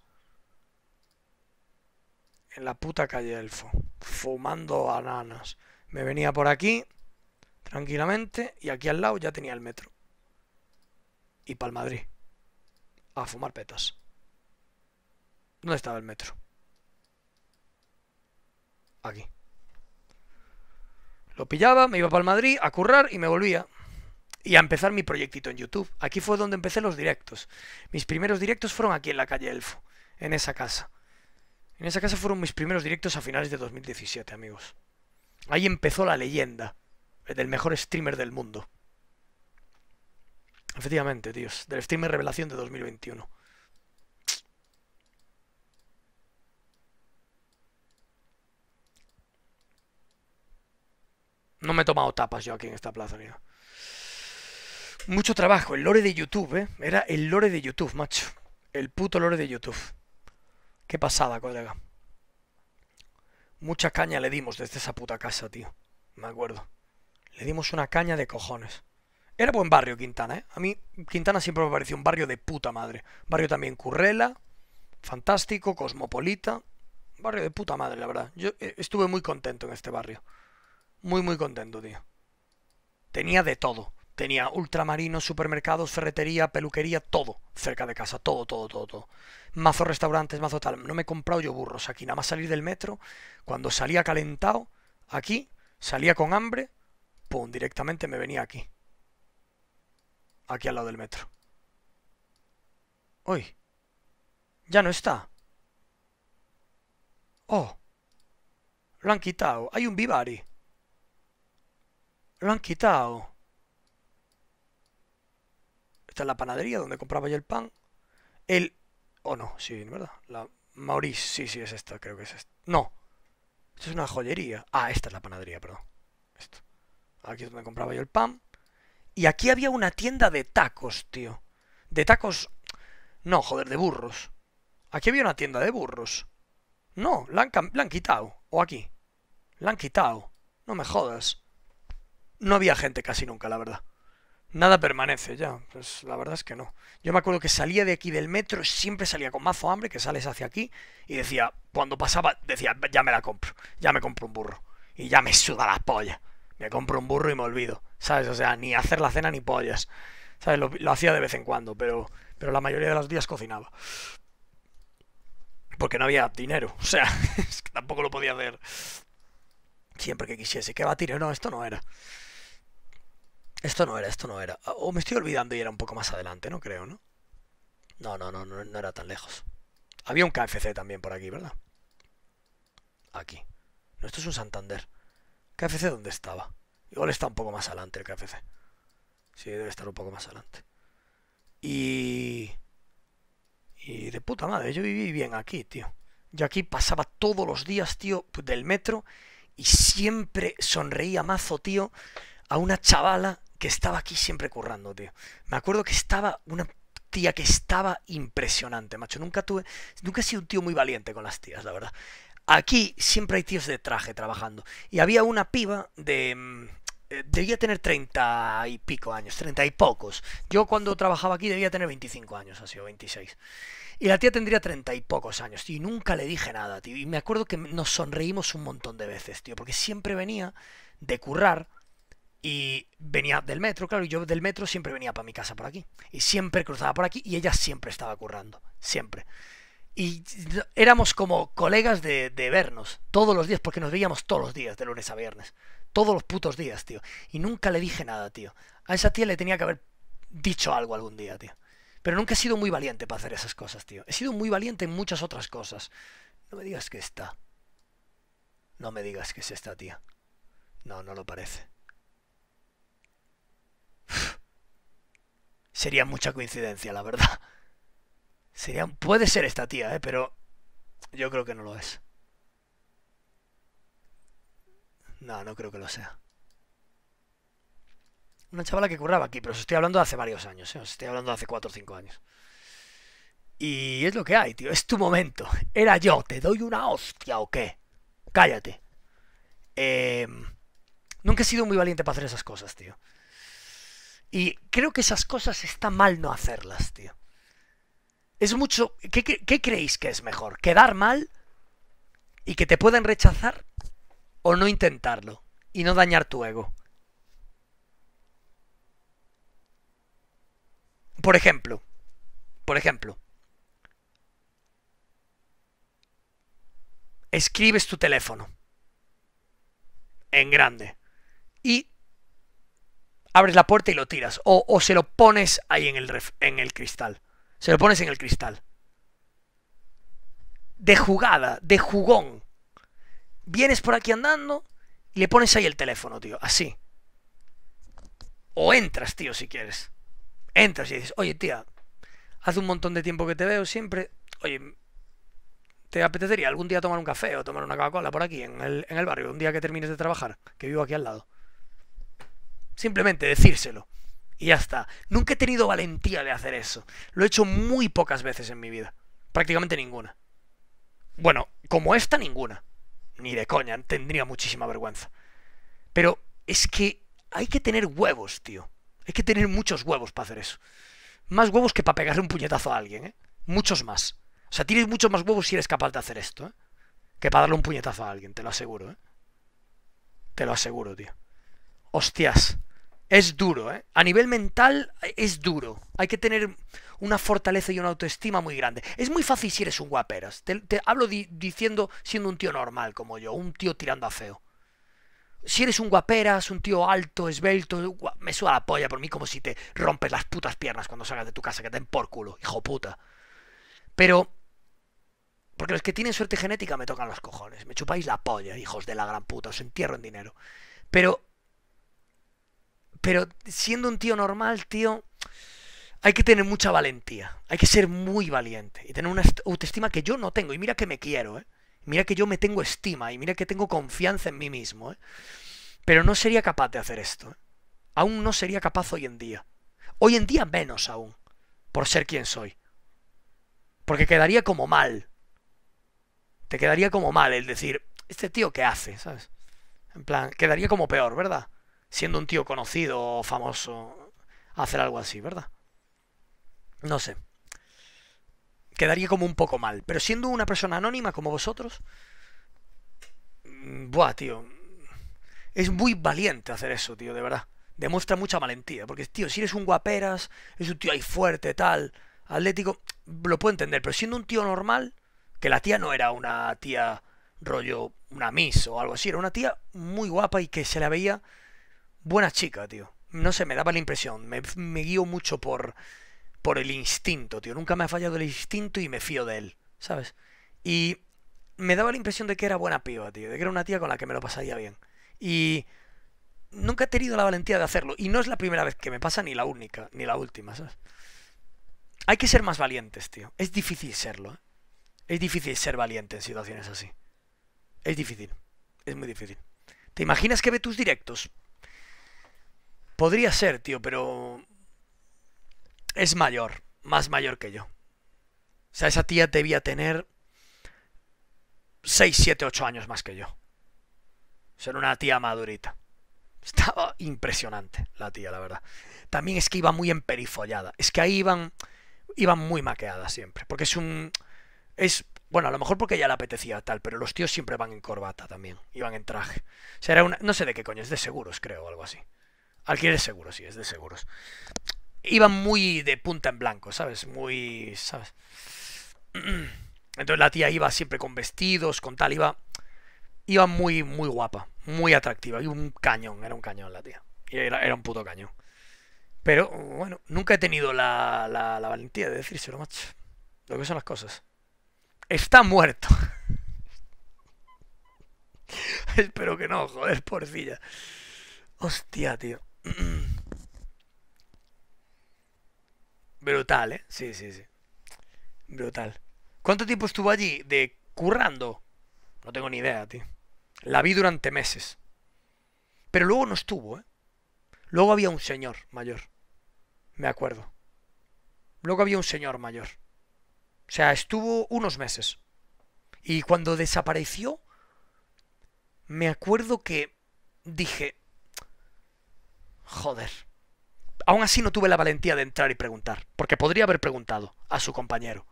En la puta calle Elfo. Fumando bananas. Me venía por aquí, tranquilamente, y aquí al lado ya tenía el metro. Y para Madrid. A fumar petas. ¿Dónde estaba el metro? aquí. Lo pillaba, me iba para el Madrid a currar y me volvía. Y a empezar mi proyectito en YouTube. Aquí fue donde empecé los directos. Mis primeros directos fueron aquí en la calle Elfo, en esa casa. En esa casa fueron mis primeros directos a finales de 2017, amigos. Ahí empezó la leyenda del mejor streamer del mundo. Efectivamente, tíos, del streamer revelación de 2021. No me he tomado tapas yo aquí en esta plaza, mira. Mucho trabajo. El lore de YouTube, ¿eh? Era el lore de YouTube, macho. El puto lore de YouTube. Qué pasada, colega. Mucha caña le dimos desde esa puta casa, tío. Me acuerdo. Le dimos una caña de cojones. Era buen barrio Quintana, ¿eh? A mí Quintana siempre me pareció un barrio de puta madre. Barrio también Currela, fantástico, cosmopolita. Barrio de puta madre, la verdad. Yo eh, estuve muy contento en este barrio. Muy, muy contento, tío. Tenía de todo. Tenía ultramarinos, supermercados, ferretería, peluquería, todo cerca de casa, todo, todo, todo, todo. Mazo restaurantes, mazo tal. No me he comprado yo burros aquí. Nada más salir del metro, cuando salía calentado, aquí, salía con hambre, pum, directamente me venía aquí. Aquí al lado del metro. Uy. Ya no está. Oh. Lo han quitado. Hay un Vivari. Lo han quitado. Esta es la panadería donde compraba yo el pan. El... Oh, no, sí, ¿verdad? La Maurice, sí, sí, es esta, creo que es esta. No. esta es una joyería. Ah, esta es la panadería, perdón. Aquí es donde compraba yo el pan. Y aquí había una tienda de tacos, tío. De tacos... No, joder, de burros. Aquí había una tienda de burros. No, la han, la han quitado. O aquí. La han quitado. No me jodas no había gente casi nunca, la verdad. Nada permanece ya, pues la verdad es que no. Yo me acuerdo que salía de aquí del metro, siempre salía con mazo hambre, que sales hacia aquí, y decía, cuando pasaba, decía, ya me la compro, ya me compro un burro, y ya me suda la polla, me compro un burro y me olvido, ¿sabes? O sea, ni hacer la cena ni pollas, ¿sabes? Lo, hacía de vez en cuando, pero, pero la mayoría de los días cocinaba. Porque no había dinero, o sea, es que tampoco lo podía hacer siempre que quisiese. ¿Qué batir? No, esto no era. Esto no era, esto no era. Ah, o me estoy olvidando y era un poco más adelante, no creo, ¿no? No, no, no, no, era tan lejos. Había un KFC también por aquí, ¿verdad? Aquí. No, esto es un Santander. ¿KFC dónde estaba? Igual está un poco más adelante el KFC. Sí, debe estar un poco más adelante. Y... Y de puta madre, yo viví bien aquí, tío. Yo aquí pasaba todos los días, tío, del metro y siempre sonreía mazo, tío, a una chavala que estaba aquí siempre currando, tío. Me acuerdo que estaba una tía que estaba impresionante, macho. Nunca tuve, nunca he sido un tío muy valiente con las tías, la verdad. Aquí siempre hay tíos de traje trabajando. Y había una piba de... Mm, eh, debía tener treinta y pico años, treinta y pocos. Yo cuando trabajaba aquí debía tener 25 años, así o 26. Y la tía tendría treinta y pocos años, y nunca le dije nada, tío. Y me acuerdo que nos sonreímos un montón de veces, tío, porque siempre venía de currar, y venía del metro, claro, y yo del metro siempre venía para mi casa por aquí. Y siempre cruzaba por aquí y ella siempre estaba currando, siempre. Y éramos como colegas de, vernos todos los días, porque nos veíamos todos los días, de lunes a viernes. Todos los putos días, tío. Y nunca le dije nada, tío. A esa tía le tenía que haber dicho algo algún día, tío. Pero nunca he sido muy valiente para hacer esas cosas, tío. He sido muy valiente en muchas otras cosas. No me digas que está. No me digas que es esta, tía. No, no lo parece. sería mucha coincidencia, la verdad. Sería, puede ser esta tía, ¿eh? pero yo creo que no lo es. No, no creo que lo sea. Una chavala que curraba aquí, pero os estoy hablando de hace varios años, ¿eh? os estoy hablando de hace 4 o 5 años. Y es lo que hay, tío, es tu momento. Era yo, te doy una hostia o qué. Cállate. Em, nunca he sido muy valiente para hacer esas cosas, tío. Y creo que esas cosas está mal no hacerlas, tío. Es mucho... ¿Qué, creéis que es mejor? ¿Quedar mal y que te puedan rechazar? ¿O no intentarlo y no dañar tu ego? Por ejemplo, por ejemplo, escribes tu teléfono en grande y abres la puerta y lo tiras. O, se lo pones ahí en el, en el cristal. Se lo pones en el cristal. De jugada, de jugón. Vienes por aquí andando y le pones ahí el teléfono, tío. Así. O entras, tío, si quieres. Entras y dices, oye, tía, hace un montón de tiempo que te veo siempre. Oye, ¿te apetecería algún día tomar un café o tomar una Coca-Cola por aquí, en el, en el barrio, un día que termines de trabajar? Que vivo aquí al lado. Simplemente decírselo. Y ya está. Nunca he tenido valentía de hacer eso. Lo he hecho muy pocas veces en mi vida. Prácticamente ninguna. Bueno, como esta, ninguna. Ni de coña, tendría muchísima vergüenza. Pero es que hay que tener huevos, tío. Hay que tener muchos huevos para hacer eso. Más huevos que para pegarle un puñetazo a alguien, ¿eh? Muchos más. O sea, tienes muchos más huevos si eres capaz de hacer esto, ¿eh? Que para darle un puñetazo a alguien, te lo aseguro, ¿eh? Te lo aseguro, tío. Hostias. Es duro, ¿eh? A nivel mental es duro. Hay que tener una fortaleza y una autoestima muy grande. Es muy fácil si eres un guaperas. Te, hablo diciendo siendo un tío normal como yo, un tío tirando a feo. Si eres un guaperas, un tío alto, esbelto, me suda la polla por mí como si te rompes las putas piernas cuando salgas de tu casa, que te den por culo, hijo puta. Pero... Porque los que tienen suerte genética me tocan los cojones, me chupáis la polla, hijos de la gran puta, os entierro en dinero. Pero pero siendo un tío normal, tío, hay que tener mucha valentía. Hay que ser muy valiente y tener una autoestima que yo no tengo. Y mira que me quiero, ¿eh? Mira que yo me tengo estima y mira que tengo confianza en mí mismo, ¿eh? Pero no sería capaz de hacer esto. ¿eh? Aún no sería capaz hoy en día. Hoy en día menos aún, por ser quien soy. Porque quedaría como mal. Te quedaría como mal el decir, este tío qué hace, ¿sabes? En plan, quedaría como peor, ¿verdad? siendo un tío conocido o famoso, hacer algo así, ¿verdad? No sé. Quedaría como un poco mal. Pero siendo una persona anónima como vosotros, mm, buah, tío. Es muy valiente hacer eso, tío, de verdad. Demuestra mucha valentía. Porque, tío, si eres un guaperas, es un tío ahí fuerte, tal, atlético, lo puedo entender. Pero siendo un tío normal, que la tía no era una tía rollo, una miss o algo así, era una tía muy guapa y que se la veía buena chica, tío. No sé, me daba la impresión. Me, guío mucho por, por el instinto, tío. Nunca me ha fallado el instinto y me fío de él, ¿sabes? Y me daba la impresión de que era buena piba, tío. De que era una tía con la que me lo pasaría bien. Y nunca he tenido la valentía de hacerlo. Y no es la primera vez que me pasa, ni la única, ni la última, ¿sabes? Hay que ser más valientes, tío. Es difícil serlo. ¿eh? Es difícil ser valiente en situaciones así. Es difícil. Es muy difícil. ¿Te imaginas que ve tus directos? Podría ser, tío, pero... Es mayor, más mayor que yo. O sea, esa tía debía tener 6, 7, 8 años más que yo. Ser una tía madurita. Estaba impresionante la tía, la verdad. También es que iba muy emperifollada. Es que ahí iban, iban muy maqueadas siempre. Porque es un... Es, bueno, a lo mejor porque ya le apetecía tal, pero los tíos siempre van en corbata también. Iban en traje. O sea, era una... No sé de qué coño, es de seguros, creo, o algo así. Alquiler seguro, sí, es de seguros. Iba muy de punta en blanco, ¿sabes? Muy, ¿sabes? Entonces la tía iba siempre con vestidos, con tal, iba, iba muy, muy guapa, muy atractiva. Y un cañón, era un cañón la tía. Era, un puto cañón. Pero bueno, nunca he tenido la, la valentía de decírselo, macho. Lo que son las cosas. Está muerto. Espero que no, joder, porcilla. Hostia, tío. Brutal, ¿eh? Sí, sí, sí. Brutal. ¿Cuánto tiempo estuvo allí de currando? No tengo ni idea, tío. La vi durante meses. Pero luego no estuvo, ¿eh? Luego había un señor mayor. Me acuerdo. Luego había un señor mayor. O sea, estuvo unos meses. Y cuando desapareció, me acuerdo que dije, Joder. Aún así no tuve la valentía de entrar y preguntar, porque podría haber preguntado a su compañero.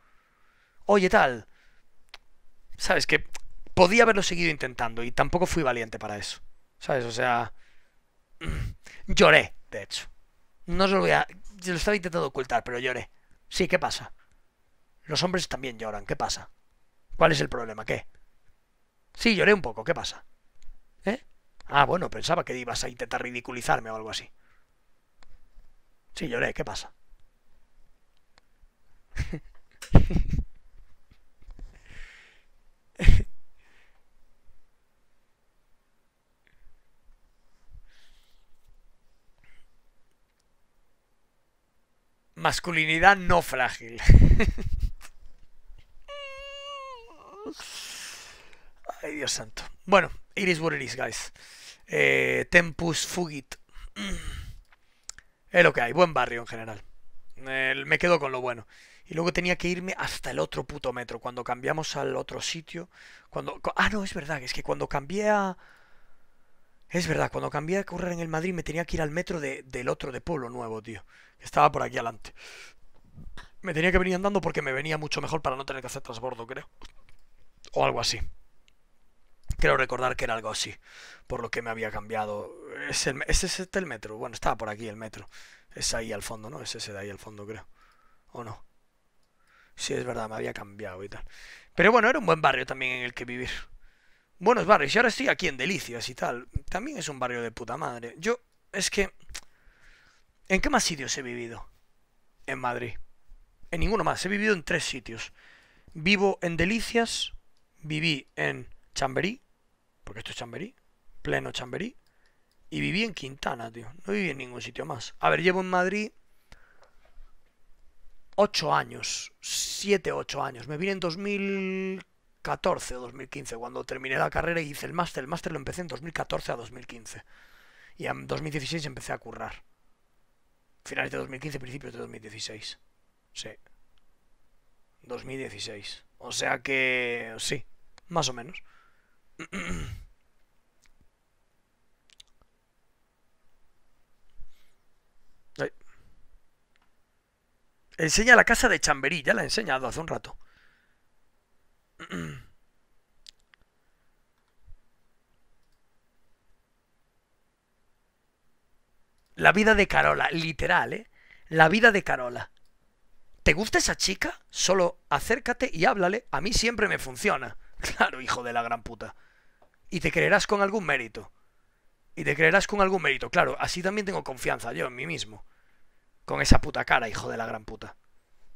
Oye, tal. ¿Sabes que Podía haberlo seguido intentando y tampoco fui valiente para eso. ¿Sabes? O sea... Mm, lloré, de hecho. No se lo voy a... Se lo estaba intentando ocultar, pero lloré. Sí, ¿qué pasa? Los hombres también lloran, ¿qué pasa? ¿Cuál es el problema? ¿Qué? Sí, lloré un poco, ¿qué pasa? ¿Eh? Ah, bueno, pensaba que ibas a intentar ridiculizarme o algo así. Sí, lloré, ¿qué pasa? Masculinidad no frágil. Ay, Dios santo. Bueno, It is what it is, guys. Eh, Tempus Fugit. Es lo que hay, buen barrio en general. me quedo con lo bueno. Y luego tenía que irme hasta el otro puto metro. Cuando cambiamos al otro sitio. Cuando. Ah, no, es verdad, es que cuando cambié a. Es verdad, cuando cambié a correr en el Madrid me tenía que ir al metro de, del otro de Pueblo Nuevo, tío. Que estaba por aquí adelante. Me tenía que venir andando porque me venía mucho mejor para no tener que hacer transbordo, creo. O algo así. Creo recordar que era algo así, por lo que me había cambiado. ¿Es, es este el metro? Bueno, estaba por aquí el metro. Es ahí al fondo, ¿no? Es ese de ahí al fondo, creo. ¿O no? Sí, es verdad, me había cambiado y tal. Pero bueno, era un buen barrio también en el que vivir. Buenos barrios. Y ahora estoy aquí en Delicias y tal. También es un barrio de puta madre. Yo, es que... ¿En qué más sitios he vivido? En Madrid. En ninguno más. He vivido en tres sitios. Vivo en Delicias. Viví en Chamberí. Porque esto es Chamberí, pleno Chamberí. Y viví en Quintana, tío. No viví en ningún sitio más. A ver, llevo en Madrid Ocho años, 7, ocho años. Me vine en 2014 o 2015, cuando terminé la carrera y hice el máster. El máster lo empecé en 2014 a 2015. Y en 2016 empecé a currar. Finales de 2015, principios de 2016. Sí. 2016. O sea que sí, más o menos. Enseña la casa de Chamberí, ya la he enseñado hace un rato. La vida de Carola, literal, ¿eh? La vida de Carola. ¿Te gusta esa chica? Solo acércate y háblale. A mí siempre me funciona. Claro, hijo de la gran puta y te creerás con algún mérito. Y te creerás con algún mérito. Claro, así también tengo confianza yo en mí mismo. Con esa puta cara, hijo de la gran puta.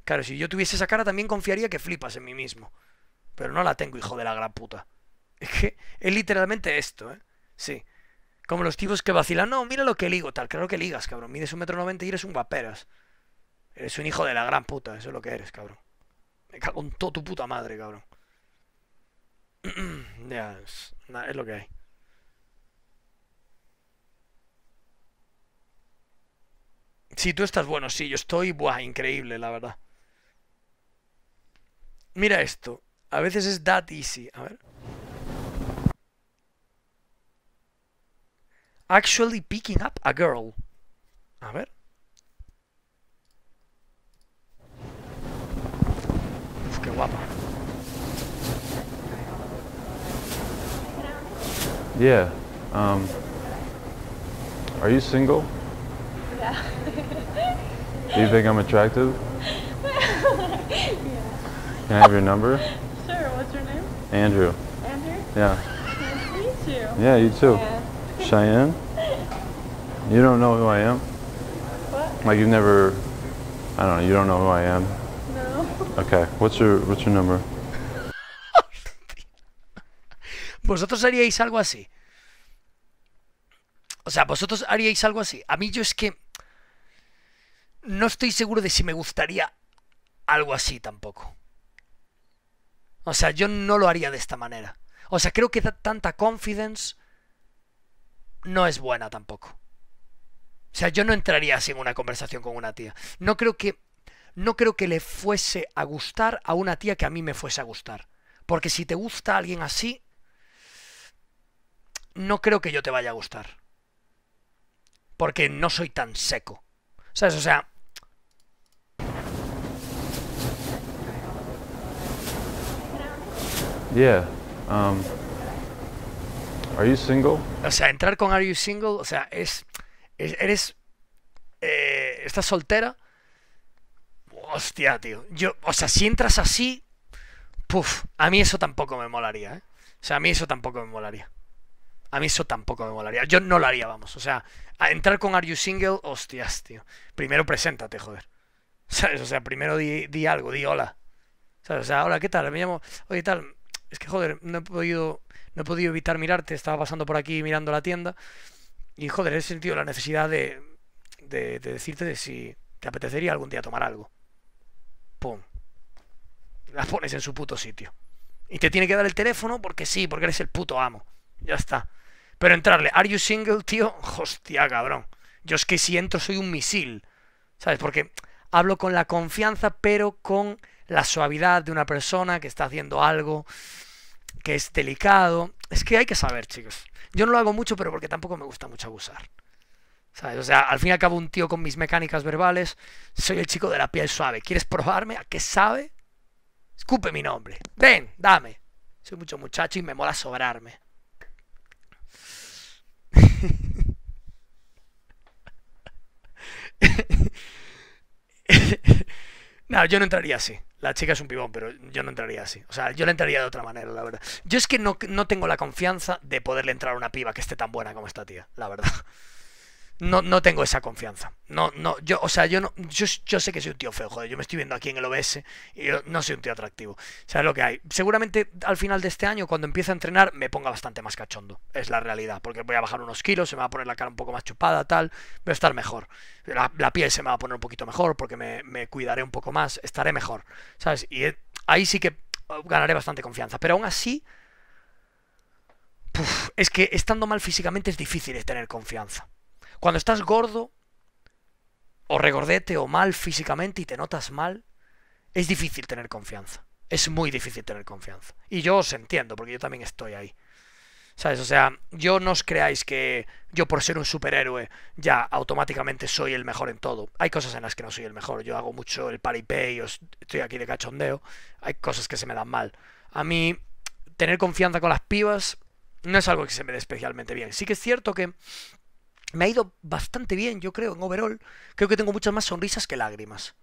Claro, si yo tuviese esa cara también confiaría que flipas en mí mismo. Pero no la tengo, hijo de la gran puta. Es que es literalmente esto, ¿eh? Sí. Como los tipos que vacilan, no, mira lo que ligo, tal, creo que ligas, cabrón. Mides un metro noventa y eres un guaperas. Eres un hijo de la gran puta, eso es lo que eres, cabrón. Me cago en todo tu puta madre, cabrón. ya, es lo que hay. Si tú estás bueno, sí, yo estoy, buah, increíble, la verdad. Mira esto. A veces es that easy. A ver. Actually picking up a girl. A ver. Uf, qué guapa. Yeah. Um, are you single? Yeah. Do you think I'm attractive? yeah. Can I have your number? Sure. What's your name? Andrew. Andrew? Yeah. Nice to meet you. Yeah, you too. Yeah. Cheyenne? You don't know who I am? What? Like you've never, I don't know, you don't know who I am? No. Okay. What's your, what's your number? Vosotros haríais algo así. O sea, vosotros haríais algo así. A mí yo es que no estoy seguro de si me gustaría algo así tampoco. O sea, yo no lo haría de esta manera. O sea, creo que tanta confidence no es buena tampoco. O sea, yo no entraría así en una conversación con una tía. No creo que no creo que le fuese a gustar a una tía que a mí me fuese a gustar. Porque si te gusta alguien así, no creo que yo te vaya a gustar. Porque no soy tan seco. ¿Sabes? O sea... Yeah. Um, are you single? O sea, entrar con Are You Single, o sea, es... eres... Eh, ¿Estás soltera? Hostia, tío. Yo, o sea, si entras así... Puf, a mí eso tampoco me molaría, ¿eh? O sea, a mí eso tampoco me molaría. A mí eso tampoco me molaría. Yo no lo haría, vamos. O sea, a entrar con Are You Single, hostias, tío. Primero preséntate, joder. ¿Sabes? O sea, primero di, algo, di hola. O sea, hola, ¿qué tal? Me llamo. Oye, tal. Es que, joder, no he podido, no he podido evitar mirarte. Estaba pasando por aquí mirando la tienda. Y, joder, he sentido la necesidad de, de, de decirte de si te apetecería algún día tomar algo. Pum. Las pones en su puto sitio. Y te tiene que dar el teléfono porque sí, porque eres el puto amo. Ya está. Pero entrarle, ¿are you single, tío? Hostia, cabrón. Yo es que si entro soy un misil. ¿Sabes? Porque hablo con la confianza, pero con la suavidad de una persona que está haciendo algo que es delicado. Es que hay que saber, chicos. Yo no lo hago mucho, pero porque tampoco me gusta mucho abusar. ¿Sabes? O sea, al fin y al cabo, un tío con mis mecánicas verbales, soy el chico de la piel suave. ¿Quieres probarme a qué sabe? Escupe mi nombre. Ven, dame. Soy mucho muchacho y me mola sobrarme no, yo no entraría así. La chica es un pibón, pero yo no entraría así. O sea, yo le entraría de otra manera, la verdad. Yo es que no, no tengo la confianza de poderle entrar a una piba que esté tan buena como esta tía, la verdad no, tengo esa confianza. No, no, yo, o sea, yo no, yo, sé que soy un tío feo, joder. Yo me estoy viendo aquí en el OBS y yo no soy un tío atractivo. sabes lo que hay. Seguramente al final de este año, cuando empiece a entrenar, me ponga bastante más cachondo. Es la realidad. Porque voy a bajar unos kilos, se me va a poner la cara un poco más chupada, tal. Voy a estar mejor. La, piel se me va a poner un poquito mejor porque me, cuidaré un poco más. Estaré mejor. ¿Sabes? Y eh, ahí sí que eh, ganaré bastante confianza. Pero aún así. es que estando mal físicamente es difícil tener confianza. Cuando estás gordo, o regordete, o mal físicamente y te notas mal, es difícil tener confianza. Es muy difícil tener confianza. Y yo os entiendo, porque yo también estoy ahí. ¿Sabes? O sea, yo no os creáis que yo por ser un superhéroe ya automáticamente soy el mejor en todo. Hay cosas en las que no soy el mejor. Yo hago mucho el paripé y estoy aquí de cachondeo. Hay cosas que se me dan mal. A mí, tener confianza con las pibas no es algo que se me dé especialmente bien. Sí que es cierto que me ha ido bastante bien, yo creo, en overall. Creo que tengo muchas más sonrisas que lágrimas.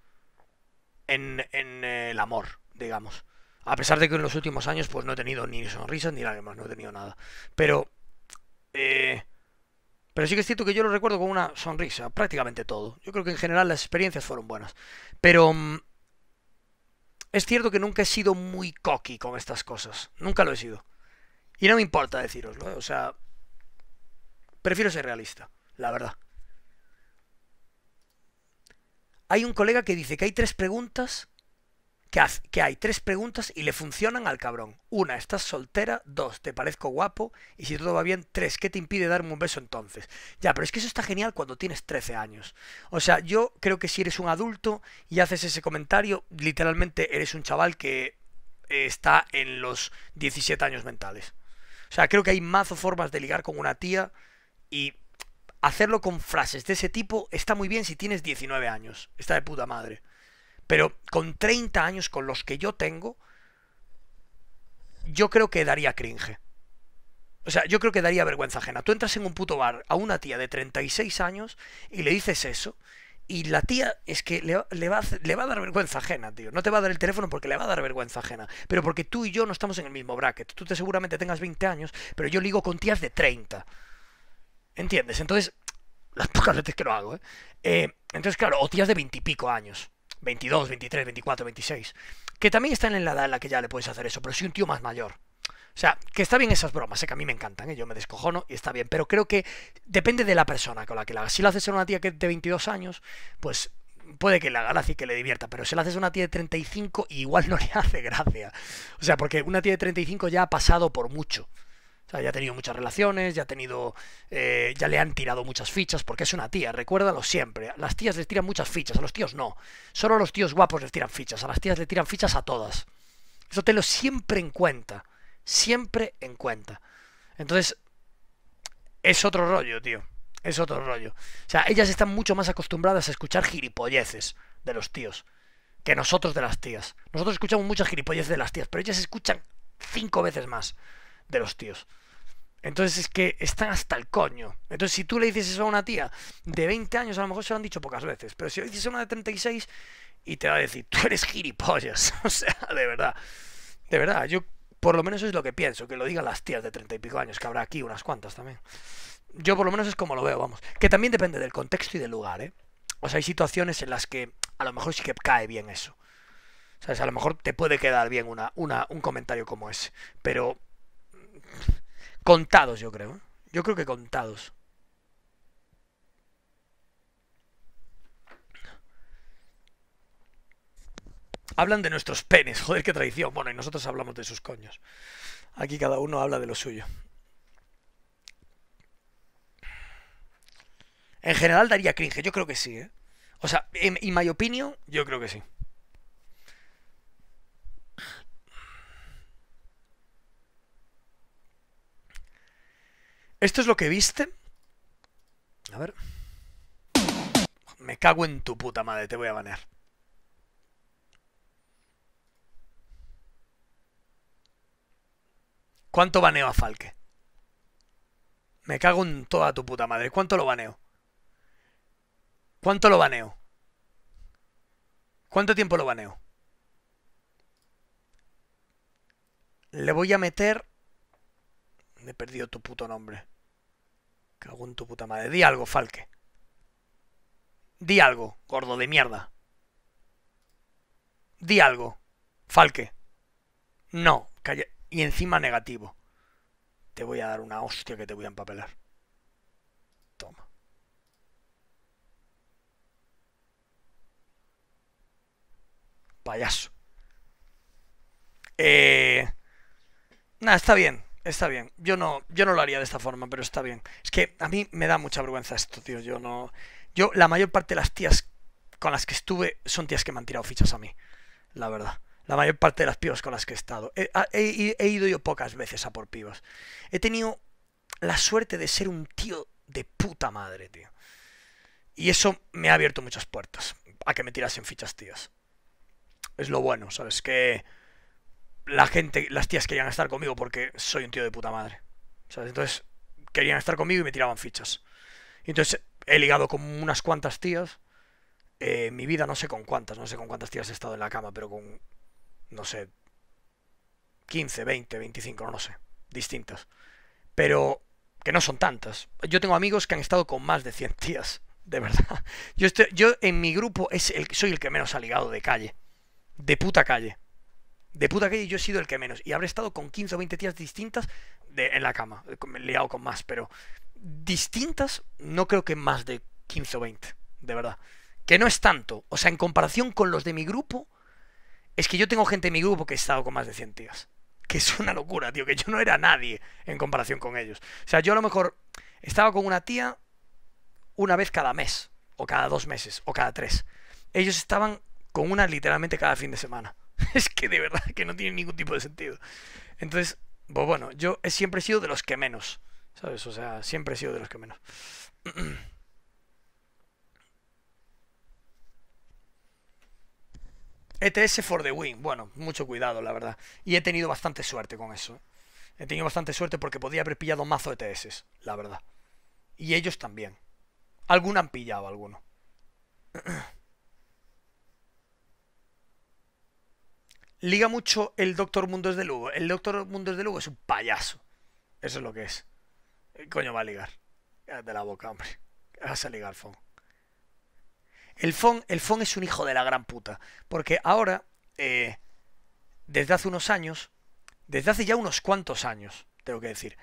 En, eh, el amor, digamos. A pesar de que en los últimos años pues no he tenido ni sonrisas ni lágrimas, no he tenido nada. Pero... Eh, pero sí que es cierto que yo lo recuerdo con una sonrisa, prácticamente todo. Yo creo que en general las experiencias fueron buenas. Pero... Mm, es cierto que nunca he sido muy cocky con estas cosas. Nunca lo he sido. Y no me importa deciroslo. ¿eh? O sea... Prefiero ser realista la verdad. Hay un colega que dice que hay tres preguntas, que, que hay tres preguntas y le funcionan al cabrón. Una, estás soltera. Dos, te parezco guapo. Y si todo va bien, tres, ¿qué te impide darme un beso entonces? Ya, pero es que eso está genial cuando tienes 13 años. O sea, yo creo que si eres un adulto y haces ese comentario, literalmente eres un chaval que eh, está en los 17 años mentales. O sea, creo que hay mazo formas de ligar con una tía y hacerlo con frases de ese tipo está muy bien si tienes 19 años, está de puta madre. Pero con 30 años, con los que yo tengo, yo creo que daría cringe. O sea, yo creo que daría vergüenza ajena. Tú entras en un puto bar a una tía de 36 años y le dices eso, y la tía es que le, va, a dar vergüenza ajena, tío. No te va a dar el teléfono porque le va a dar vergüenza ajena. Pero porque tú y yo no estamos en el mismo bracket. Tú te seguramente tengas 20 años, pero yo ligo con tías de 30. ¿Entiendes? Entonces, las pocas veces que lo hago, ¿eh? eh entonces, claro, o tías de veintipico años, 22, 23, 24, 26, que también están en la edad en la que ya le puedes hacer eso, pero si un tío más mayor. O sea, que está bien esas bromas, sé ¿eh? que a mí me encantan, ¿eh? yo me descojono y está bien, pero creo que depende de la persona con la que la hagas. Si lo haces a una tía que de 22 años, pues puede que la haga así que le divierta, pero si lo haces a una tía de 35, igual no le hace gracia. O sea, porque una tía de 35 ya ha pasado por mucho. O sea, ya ha tenido muchas relaciones, ya ha tenido. Eh, ya le han tirado muchas fichas, porque es una tía, recuérdalo siempre. Las tías les tiran muchas fichas, a los tíos no. Solo a los tíos guapos les tiran fichas, a las tías le tiran fichas a todas. Eso te lo siempre en cuenta. Siempre en cuenta. Entonces, es otro rollo, tío. Es otro rollo. O sea, ellas están mucho más acostumbradas a escuchar gilipolleces de los tíos que nosotros de las tías. Nosotros escuchamos muchas gilipolleces de las tías, pero ellas escuchan cinco veces más de los tíos. Entonces es que están hasta el coño. Entonces si tú le dices eso a una tía de 20 años, a lo mejor se lo han dicho pocas veces, pero si le dices a una de 36 y te va a decir, tú eres gilipollas. o sea, de verdad. De verdad, yo por lo menos es lo que pienso, que lo digan las tías de 30 y pico años, que habrá aquí unas cuantas también. Yo por lo menos es como lo veo, vamos. Que también depende del contexto y del lugar, ¿eh? O sea, hay situaciones en las que a lo mejor sí que cae bien eso. sea, A lo mejor te puede quedar bien una, un comentario como ese. Pero Contados, yo creo. ¿eh? Yo creo que contados. Hablan de nuestros penes, joder, qué traición. Bueno, y nosotros hablamos de sus coños. Aquí cada uno habla de lo suyo. En general daría cringe, yo creo que sí, ¿eh? O sea, en mi opinión yo creo que sí. Esto es lo que viste. A ver. Me cago en tu puta madre, te voy a banear. ¿Cuánto baneo a Falke? Me cago en toda tu puta madre. ¿Cuánto lo baneo? ¿Cuánto lo baneo? ¿Cuánto tiempo lo baneo? Le voy a meter he perdido tu puto nombre. Que en tu puta madre. Di algo, Falque. Di algo, gordo de mierda. Di algo, Falque. No, calla. Y encima negativo. Te voy a dar una hostia que te voy a empapelar. Toma. Payaso. Eh... Nada, está bien está bien. Yo no, yo no lo haría de esta forma, pero está bien. Es que a mí me da mucha vergüenza esto, tío. Yo no. Yo, la mayor parte de las tías con las que estuve son tías que me han tirado fichas a mí. La verdad. La mayor parte de las pibas con las que he estado. He, he ido yo pocas veces a por pibas. He tenido la suerte de ser un tío de puta madre, tío. Y eso me ha abierto muchas puertas a que me tirasen fichas tías. Es lo bueno, ¿sabes? Que la gente, las tías querían estar conmigo porque soy un tío de puta madre. Entonces, querían estar conmigo y me tiraban fichas. Entonces, he ligado con unas cuantas tías. Eh, mi vida no sé con cuántas, no sé con cuántas tías he estado en la cama, pero con, no sé, 15, 20, 25, no, lo sé, distintas. Pero que no son tantas. Yo tengo amigos que han estado con más de 100 tías, de verdad. Yo, estoy, yo en mi grupo es el, soy el que menos ha ligado de calle, de puta calle de puta que yo he sido el que menos. Y habré estado con 15 o 20 tías distintas de, en la cama. Me he liado con más, pero distintas no creo que más de 15 o 20, de verdad. Que no es tanto. O sea, en comparación con los de mi grupo, es que yo tengo gente en mi grupo que he estado con más de 100 tías. Que es una locura, tío, que yo no era nadie en comparación con ellos. O sea, yo a lo mejor estaba con una tía una vez cada mes, o cada dos meses, o cada tres. Ellos estaban con una literalmente cada fin de semana. es que de verdad que no tiene ningún tipo de sentido. Entonces, pues bueno, yo he siempre he sido de los que menos, ¿sabes? O sea, siempre he sido de los que menos. ETS e for the win. Bueno, mucho cuidado, la verdad. Y he tenido bastante suerte con eso. ¿eh? He tenido bastante suerte porque podía haber pillado mazo ETS, la verdad. Y ellos también. Alguno han pillado, alguno. liga mucho el Doctor Mundos de Lugo. El Doctor Mundos de Lugo es un payaso. Eso es lo que es. El eh, coño va a ligar? De la boca, hombre. Va vas a ligar, Fon. El Fon, el Fon es un hijo de la gran puta. Porque ahora, eh, desde hace unos años, desde hace ya unos cuantos años, tengo que decir,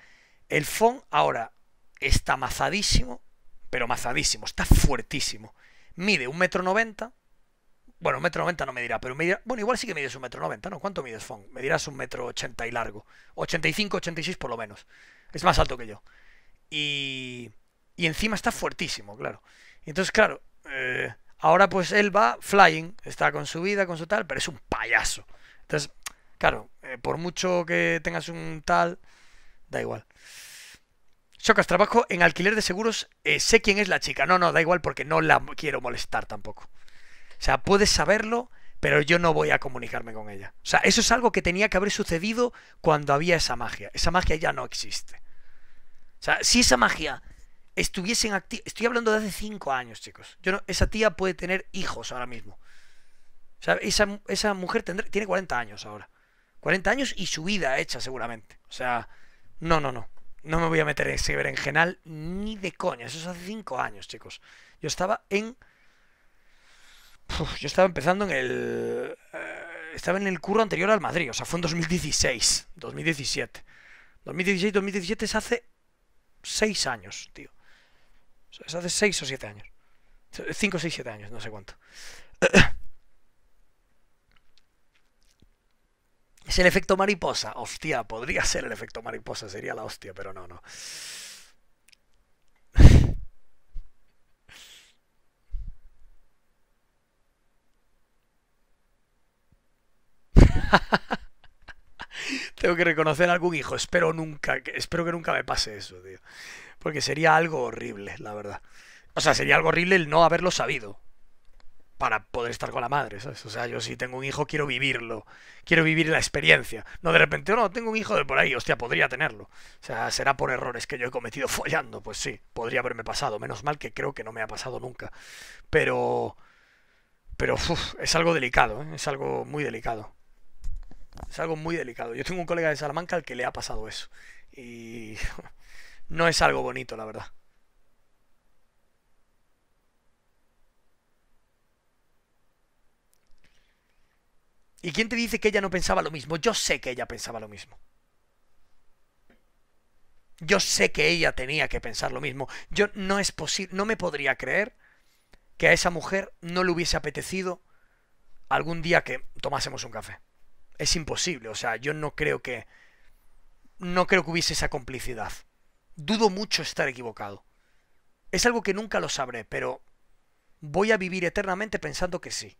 el Fon ahora está mazadísimo, pero mazadísimo, está fuertísimo. Mide un metro noventa bueno, un metro noventa no me dirá, pero me bueno, igual sí que mides un metro noventa, ¿no? ¿Cuánto mides, Fong? Me dirás un metro ochenta y largo. 85, 86 por lo menos. Es más alto que yo. Y, y encima está fuertísimo, claro. entonces, claro, eh, ahora pues él va flying, está con su vida, con su tal, pero es un payaso. Entonces, claro, eh, por mucho que tengas un tal, da igual. Chocas, trabajo en alquiler de seguros. Eh, sé quién es la chica. No, no, da igual porque no la quiero molestar tampoco. O sea, puedes saberlo, pero yo no voy a comunicarme con ella. O sea, eso es algo que tenía que haber sucedido cuando había esa magia. Esa magia ya no existe. O sea, si esa magia estuviese en activo... Estoy hablando de hace 5 años, chicos. Yo no... Esa tía puede tener hijos ahora mismo. O sea, esa, mujer tiene 40 años ahora. 40 años y su vida hecha seguramente. O sea, no, no, no. No me voy a meter en ese berenjenal ni de coña. Eso es hace 5 años, chicos. Yo estaba en yo estaba empezando en el... Eh, estaba en el curro anterior al Madrid, o sea, fue en 2016, 2017. 2016, 2017 es hace 6 años, tío. es hace 6 o 7 años. 5, 6, 7 años, no sé cuánto. ¿Es el efecto mariposa? Hostia, podría ser el efecto mariposa, sería la hostia, pero no, no. Tengo que reconocer a algún hijo. Espero nunca, espero que nunca me pase eso, tío. Porque sería algo horrible, la verdad. O sea, sería algo horrible el no haberlo sabido. Para poder estar con la madre, O sea, yo si tengo un hijo quiero vivirlo. Quiero vivir la experiencia. No, de repente, oh, no, tengo un hijo de por ahí. Hostia, podría tenerlo. O sea, será por errores que yo he cometido follando. Pues sí, podría haberme pasado. Menos mal que creo que no me ha pasado nunca. Pero... Pero es algo delicado, ¿eh? es algo muy delicado. Es algo muy delicado. Yo tengo un colega de Salamanca al que le ha pasado eso. Y no es algo bonito, la verdad. ¿Y quién te dice que ella no pensaba lo mismo? Yo sé que ella pensaba lo mismo. Yo sé que ella tenía que pensar lo mismo. Yo no es posible, no me podría creer que a esa mujer no le hubiese apetecido algún día que tomásemos un café es imposible. O sea, yo no creo que. No creo que hubiese esa complicidad. Dudo mucho estar equivocado. Es algo que nunca lo sabré, pero voy a vivir eternamente pensando que sí.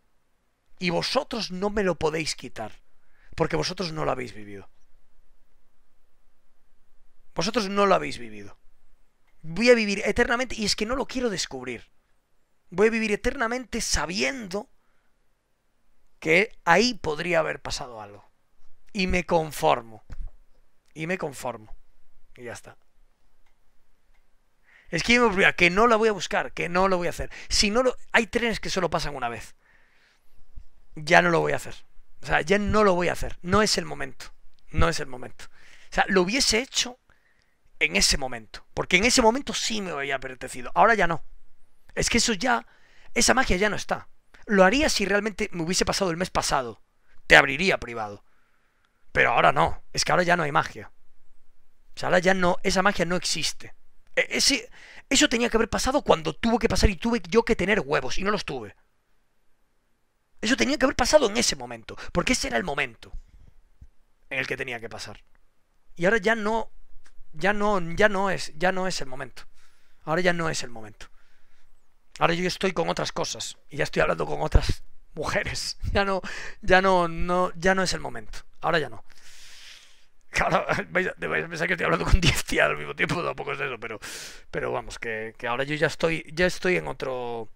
Y vosotros no me lo podéis quitar, porque vosotros no lo habéis vivido. Vosotros no lo habéis vivido. Voy a vivir eternamente, y es que no lo quiero descubrir. Voy a vivir eternamente sabiendo que ahí podría haber pasado algo. Y me conformo. Y me conformo. Y ya está. Es que me que no la voy a buscar, que no lo voy a hacer. Si no lo, hay trenes que solo pasan una vez. Ya no lo voy a hacer. O sea, ya no lo voy a hacer. No es el momento. No es el momento. O sea, lo hubiese hecho en ese momento. Porque en ese momento sí me había apetecido. Ahora ya no. Es que eso ya. Esa magia ya no está. Lo haría si realmente me hubiese pasado el mes pasado. Te abriría privado. Pero ahora no. Es que ahora ya no hay magia. O sea, ahora ya no. Esa magia no existe. E, ese, eso tenía que haber pasado cuando tuvo que pasar y tuve yo que tener huevos y no los tuve. Eso tenía que haber pasado en ese momento, porque ese era el momento en el que tenía que pasar. Y ahora ya no, ya no, ya no es, ya no es el momento. Ahora ya no es el momento. Ahora yo estoy con otras cosas y ya estoy hablando con otras mujeres. Ya no, ya no, no, ya no es el momento. Ahora ya no. Claro, vais a, pensar que estoy hablando con 10 tías al mismo tiempo, tampoco es eso, pero, pero vamos, que, ahora yo ya estoy, ya estoy en otro,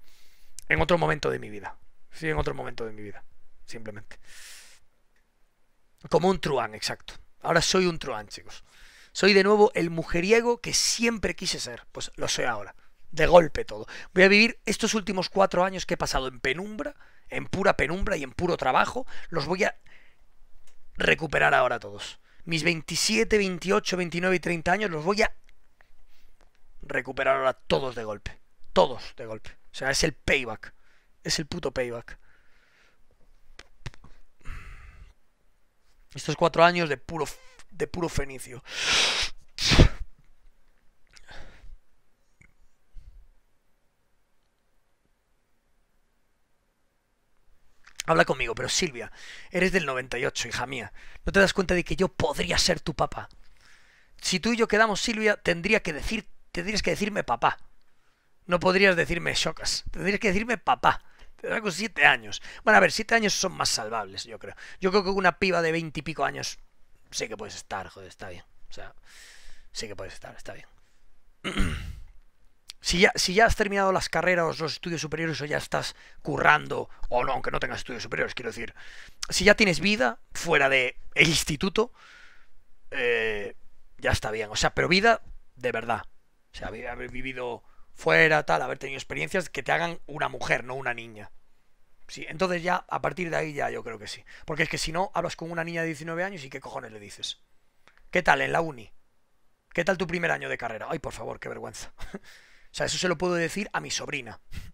en otro momento de mi vida. Sí, en otro momento de mi vida, simplemente. Como un truán, exacto. Ahora soy un truán, chicos. Soy de nuevo el mujeriego que siempre quise ser. Pues lo soy ahora de golpe todo. Voy a vivir estos últimos cuatro años que he pasado en penumbra, en pura penumbra y en puro trabajo, los voy a recuperar ahora todos. Mis 27, 28, 29 y 30 años los voy a recuperar ahora todos de golpe. Todos de golpe. O sea, es el payback. Es el puto payback. Estos cuatro años de puro, de puro fenicio. Habla conmigo, pero Silvia, eres del 98, hija mía. ¿No te das cuenta de que yo podría ser tu papá? Si tú y yo quedamos, Silvia, tendría que decir, tendrías que decirme papá. No podrías decirme chocas. Tendrías que decirme papá. tengo con siete años. Bueno, a ver, siete años son más salvables, yo creo. Yo creo que una piba de veintipico años sé que puedes estar, joder, está bien. O sea, sí que puedes estar, está bien. Si ya, si ya has terminado las carreras, los estudios superiores o ya estás currando, o no, aunque no tengas estudios superiores, quiero decir, si ya tienes vida fuera del el instituto, eh, ya está bien. O sea, pero vida de verdad. O sea, haber vivido fuera, tal, haber tenido experiencias que te hagan una mujer, no una niña. Sí, entonces ya, a partir de ahí ya yo creo que sí. Porque es que si no, hablas con una niña de 19 años y qué cojones le dices. ¿Qué tal en la uni? ¿Qué tal tu primer año de carrera? Ay, por favor, qué vergüenza. O sea, eso se lo puedo decir a mi sobrina.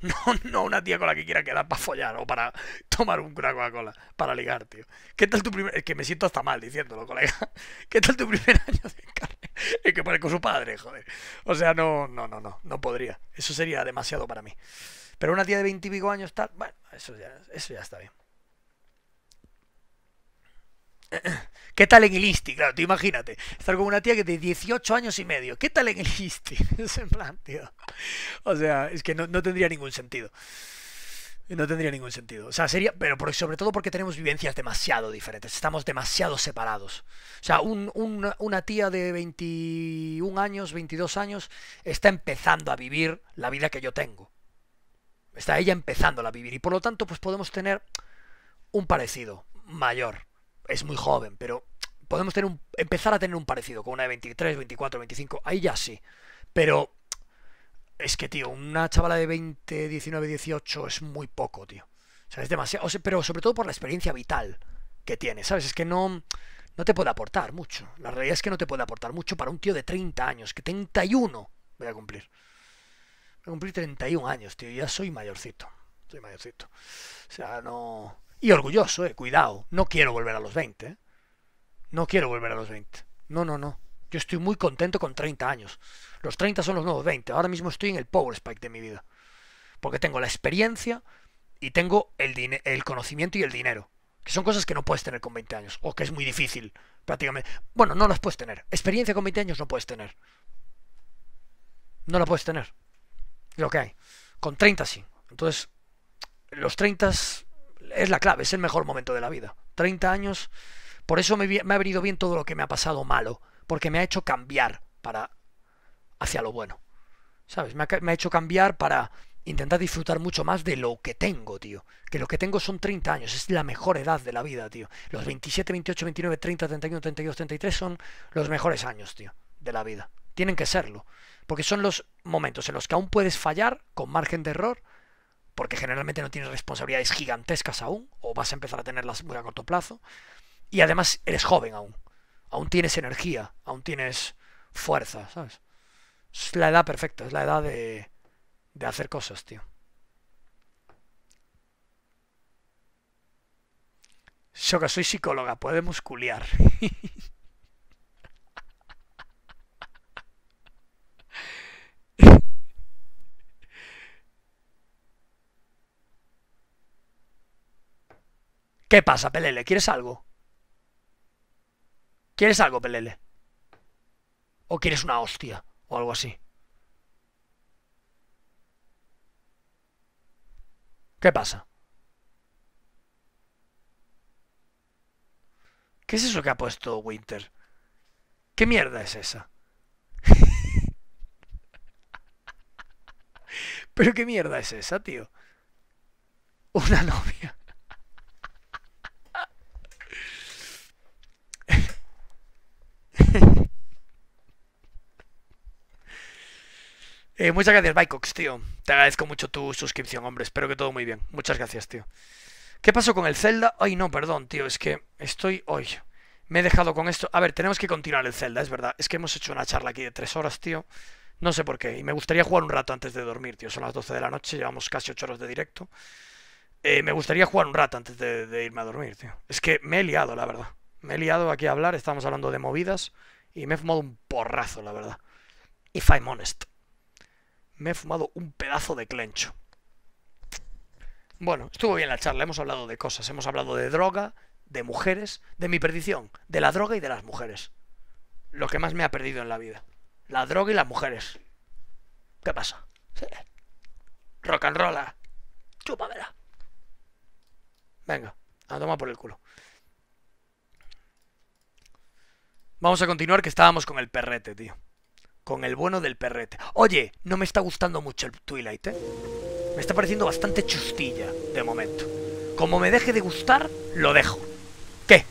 No, no una tía con la que quiera quedar para follar o para tomar un Craco a cola para ligar, tío. ¿Qué tal tu primer...? Es que me siento hasta mal diciéndolo, colega. ¿Qué tal tu primer año de carne? Es que con su padre, joder. O sea, no, no, no, no, no podría. Eso sería demasiado para mí. Pero una tía de veintipico años tal, bueno, eso ya, eso ya está bien. ¿Qué tal en el Claro, tú imagínate, estar con una tía que de 18 años y medio, ¿qué tal en el O sea, es que no, tendría ningún sentido. No tendría ningún sentido. O sea, sería. Pero sobre todo porque tenemos vivencias demasiado diferentes. Estamos demasiado separados. O sea, una tía de 21 años, 22 años, está empezando a vivir la vida que yo tengo. Está ella empezando a vivir. Y por lo tanto, pues podemos tener un parecido mayor es muy joven, pero podemos tener empezar a tener un parecido con una de 23, 24, 25, ahí ya sí. Pero es que, tío, una chavala de 20, 19, 18 es muy poco, tío. O sea, es demasiado, pero sobre todo por la experiencia vital que tiene, ¿sabes? Es que no, no te puede aportar mucho. La realidad es que no te puede aportar mucho para un tío de 30 años, que 31 voy a cumplir. Voy a cumplir 31 años, tío, ya soy mayorcito. Soy mayorcito. O sea, no y orgulloso, eh, cuidado, no quiero volver a los 20. Eh. No quiero volver a los 20. No, no, no. Yo estoy muy contento con 30 años. Los 30 son los nuevos 20. Ahora mismo estoy en el power spike de mi vida. Porque tengo la experiencia y tengo el, el conocimiento y el dinero. Que son cosas que no puedes tener con 20 años. O que es muy difícil, prácticamente. Bueno, no las puedes tener. Experiencia con 20 años no puedes tener. No la puedes tener. Lo que hay. Con 30 sí. Entonces, los 30 es la clave, es el mejor momento de la vida. 30 años, por eso me, ha venido bien todo lo que me ha pasado malo, porque me ha hecho cambiar para hacia lo bueno. ¿Sabes? Me ha, me ha hecho cambiar para intentar disfrutar mucho más de lo que tengo, tío. Que lo que tengo son 30 años, es la mejor edad de la vida, tío. Los 27, 28, 29, 30, 31, 32, 33 son los mejores años, tío, de la vida. Tienen que serlo. Porque son los momentos en los que aún puedes fallar con margen de error, porque generalmente no tienes responsabilidades gigantescas aún, o vas a empezar a tenerlas muy a corto plazo, y además eres joven aún, aún tienes energía, aún tienes fuerza, ¿sabes? Es la edad perfecta, es la edad de, de hacer cosas, tío. Yo que soy psicóloga, podemos culiar. ¿Qué pasa, Pelele? ¿Quieres algo? ¿Quieres algo, Pelele? ¿O quieres una hostia? O algo así. ¿Qué pasa? ¿Qué es eso que ha puesto Winter? ¿Qué mierda es esa? Pero qué mierda es esa, tío. Una novia. eh, muchas gracias, Bycox, tío. Te agradezco mucho tu suscripción, hombre. Espero que todo muy bien. Muchas gracias, tío. ¿Qué pasó con el Zelda? Ay, no, perdón, tío. Es que estoy hoy. Me he dejado con esto. A ver, tenemos que continuar el Zelda, es verdad. Es que hemos hecho una charla aquí de tres horas, tío. No sé por qué. Y me gustaría jugar un rato antes de dormir, tío. Son las 12 de la noche, llevamos casi 8 horas de directo. Eh, me gustaría jugar un rato antes de, de irme a dormir, tío. Es que me he liado, la verdad. Me he liado aquí a hablar, estamos hablando de movidas y me he fumado un porrazo, la verdad. If I'm honest. Me he fumado un pedazo de clencho. Bueno, estuvo bien la charla, hemos hablado de cosas, hemos hablado de droga, de mujeres, de mi perdición, de la droga y de las mujeres. Lo que más me ha perdido en la vida. La droga y las mujeres. ¿Qué pasa? Rock and roll. Ah. Venga, a tomar por el culo. Vamos a continuar que estábamos con el perrete, tío. Con el bueno del perrete. Oye, no me está gustando mucho el Twilight, ¿eh? Me está pareciendo bastante chustilla, de momento. Como me deje de gustar, lo dejo. ¿Qué?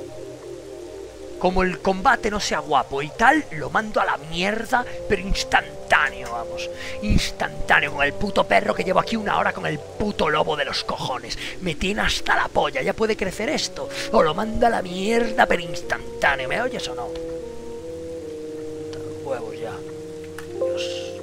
como el combate no sea guapo y tal, lo mando a la mierda, pero instantáneo, vamos. Instantáneo, con el puto perro que llevo aquí una hora con el puto lobo de los cojones. Me tiene hasta la polla, ya puede crecer esto. O lo mando a la mierda, pero instantáneo. ¿Me oyes o no? Huevo ya.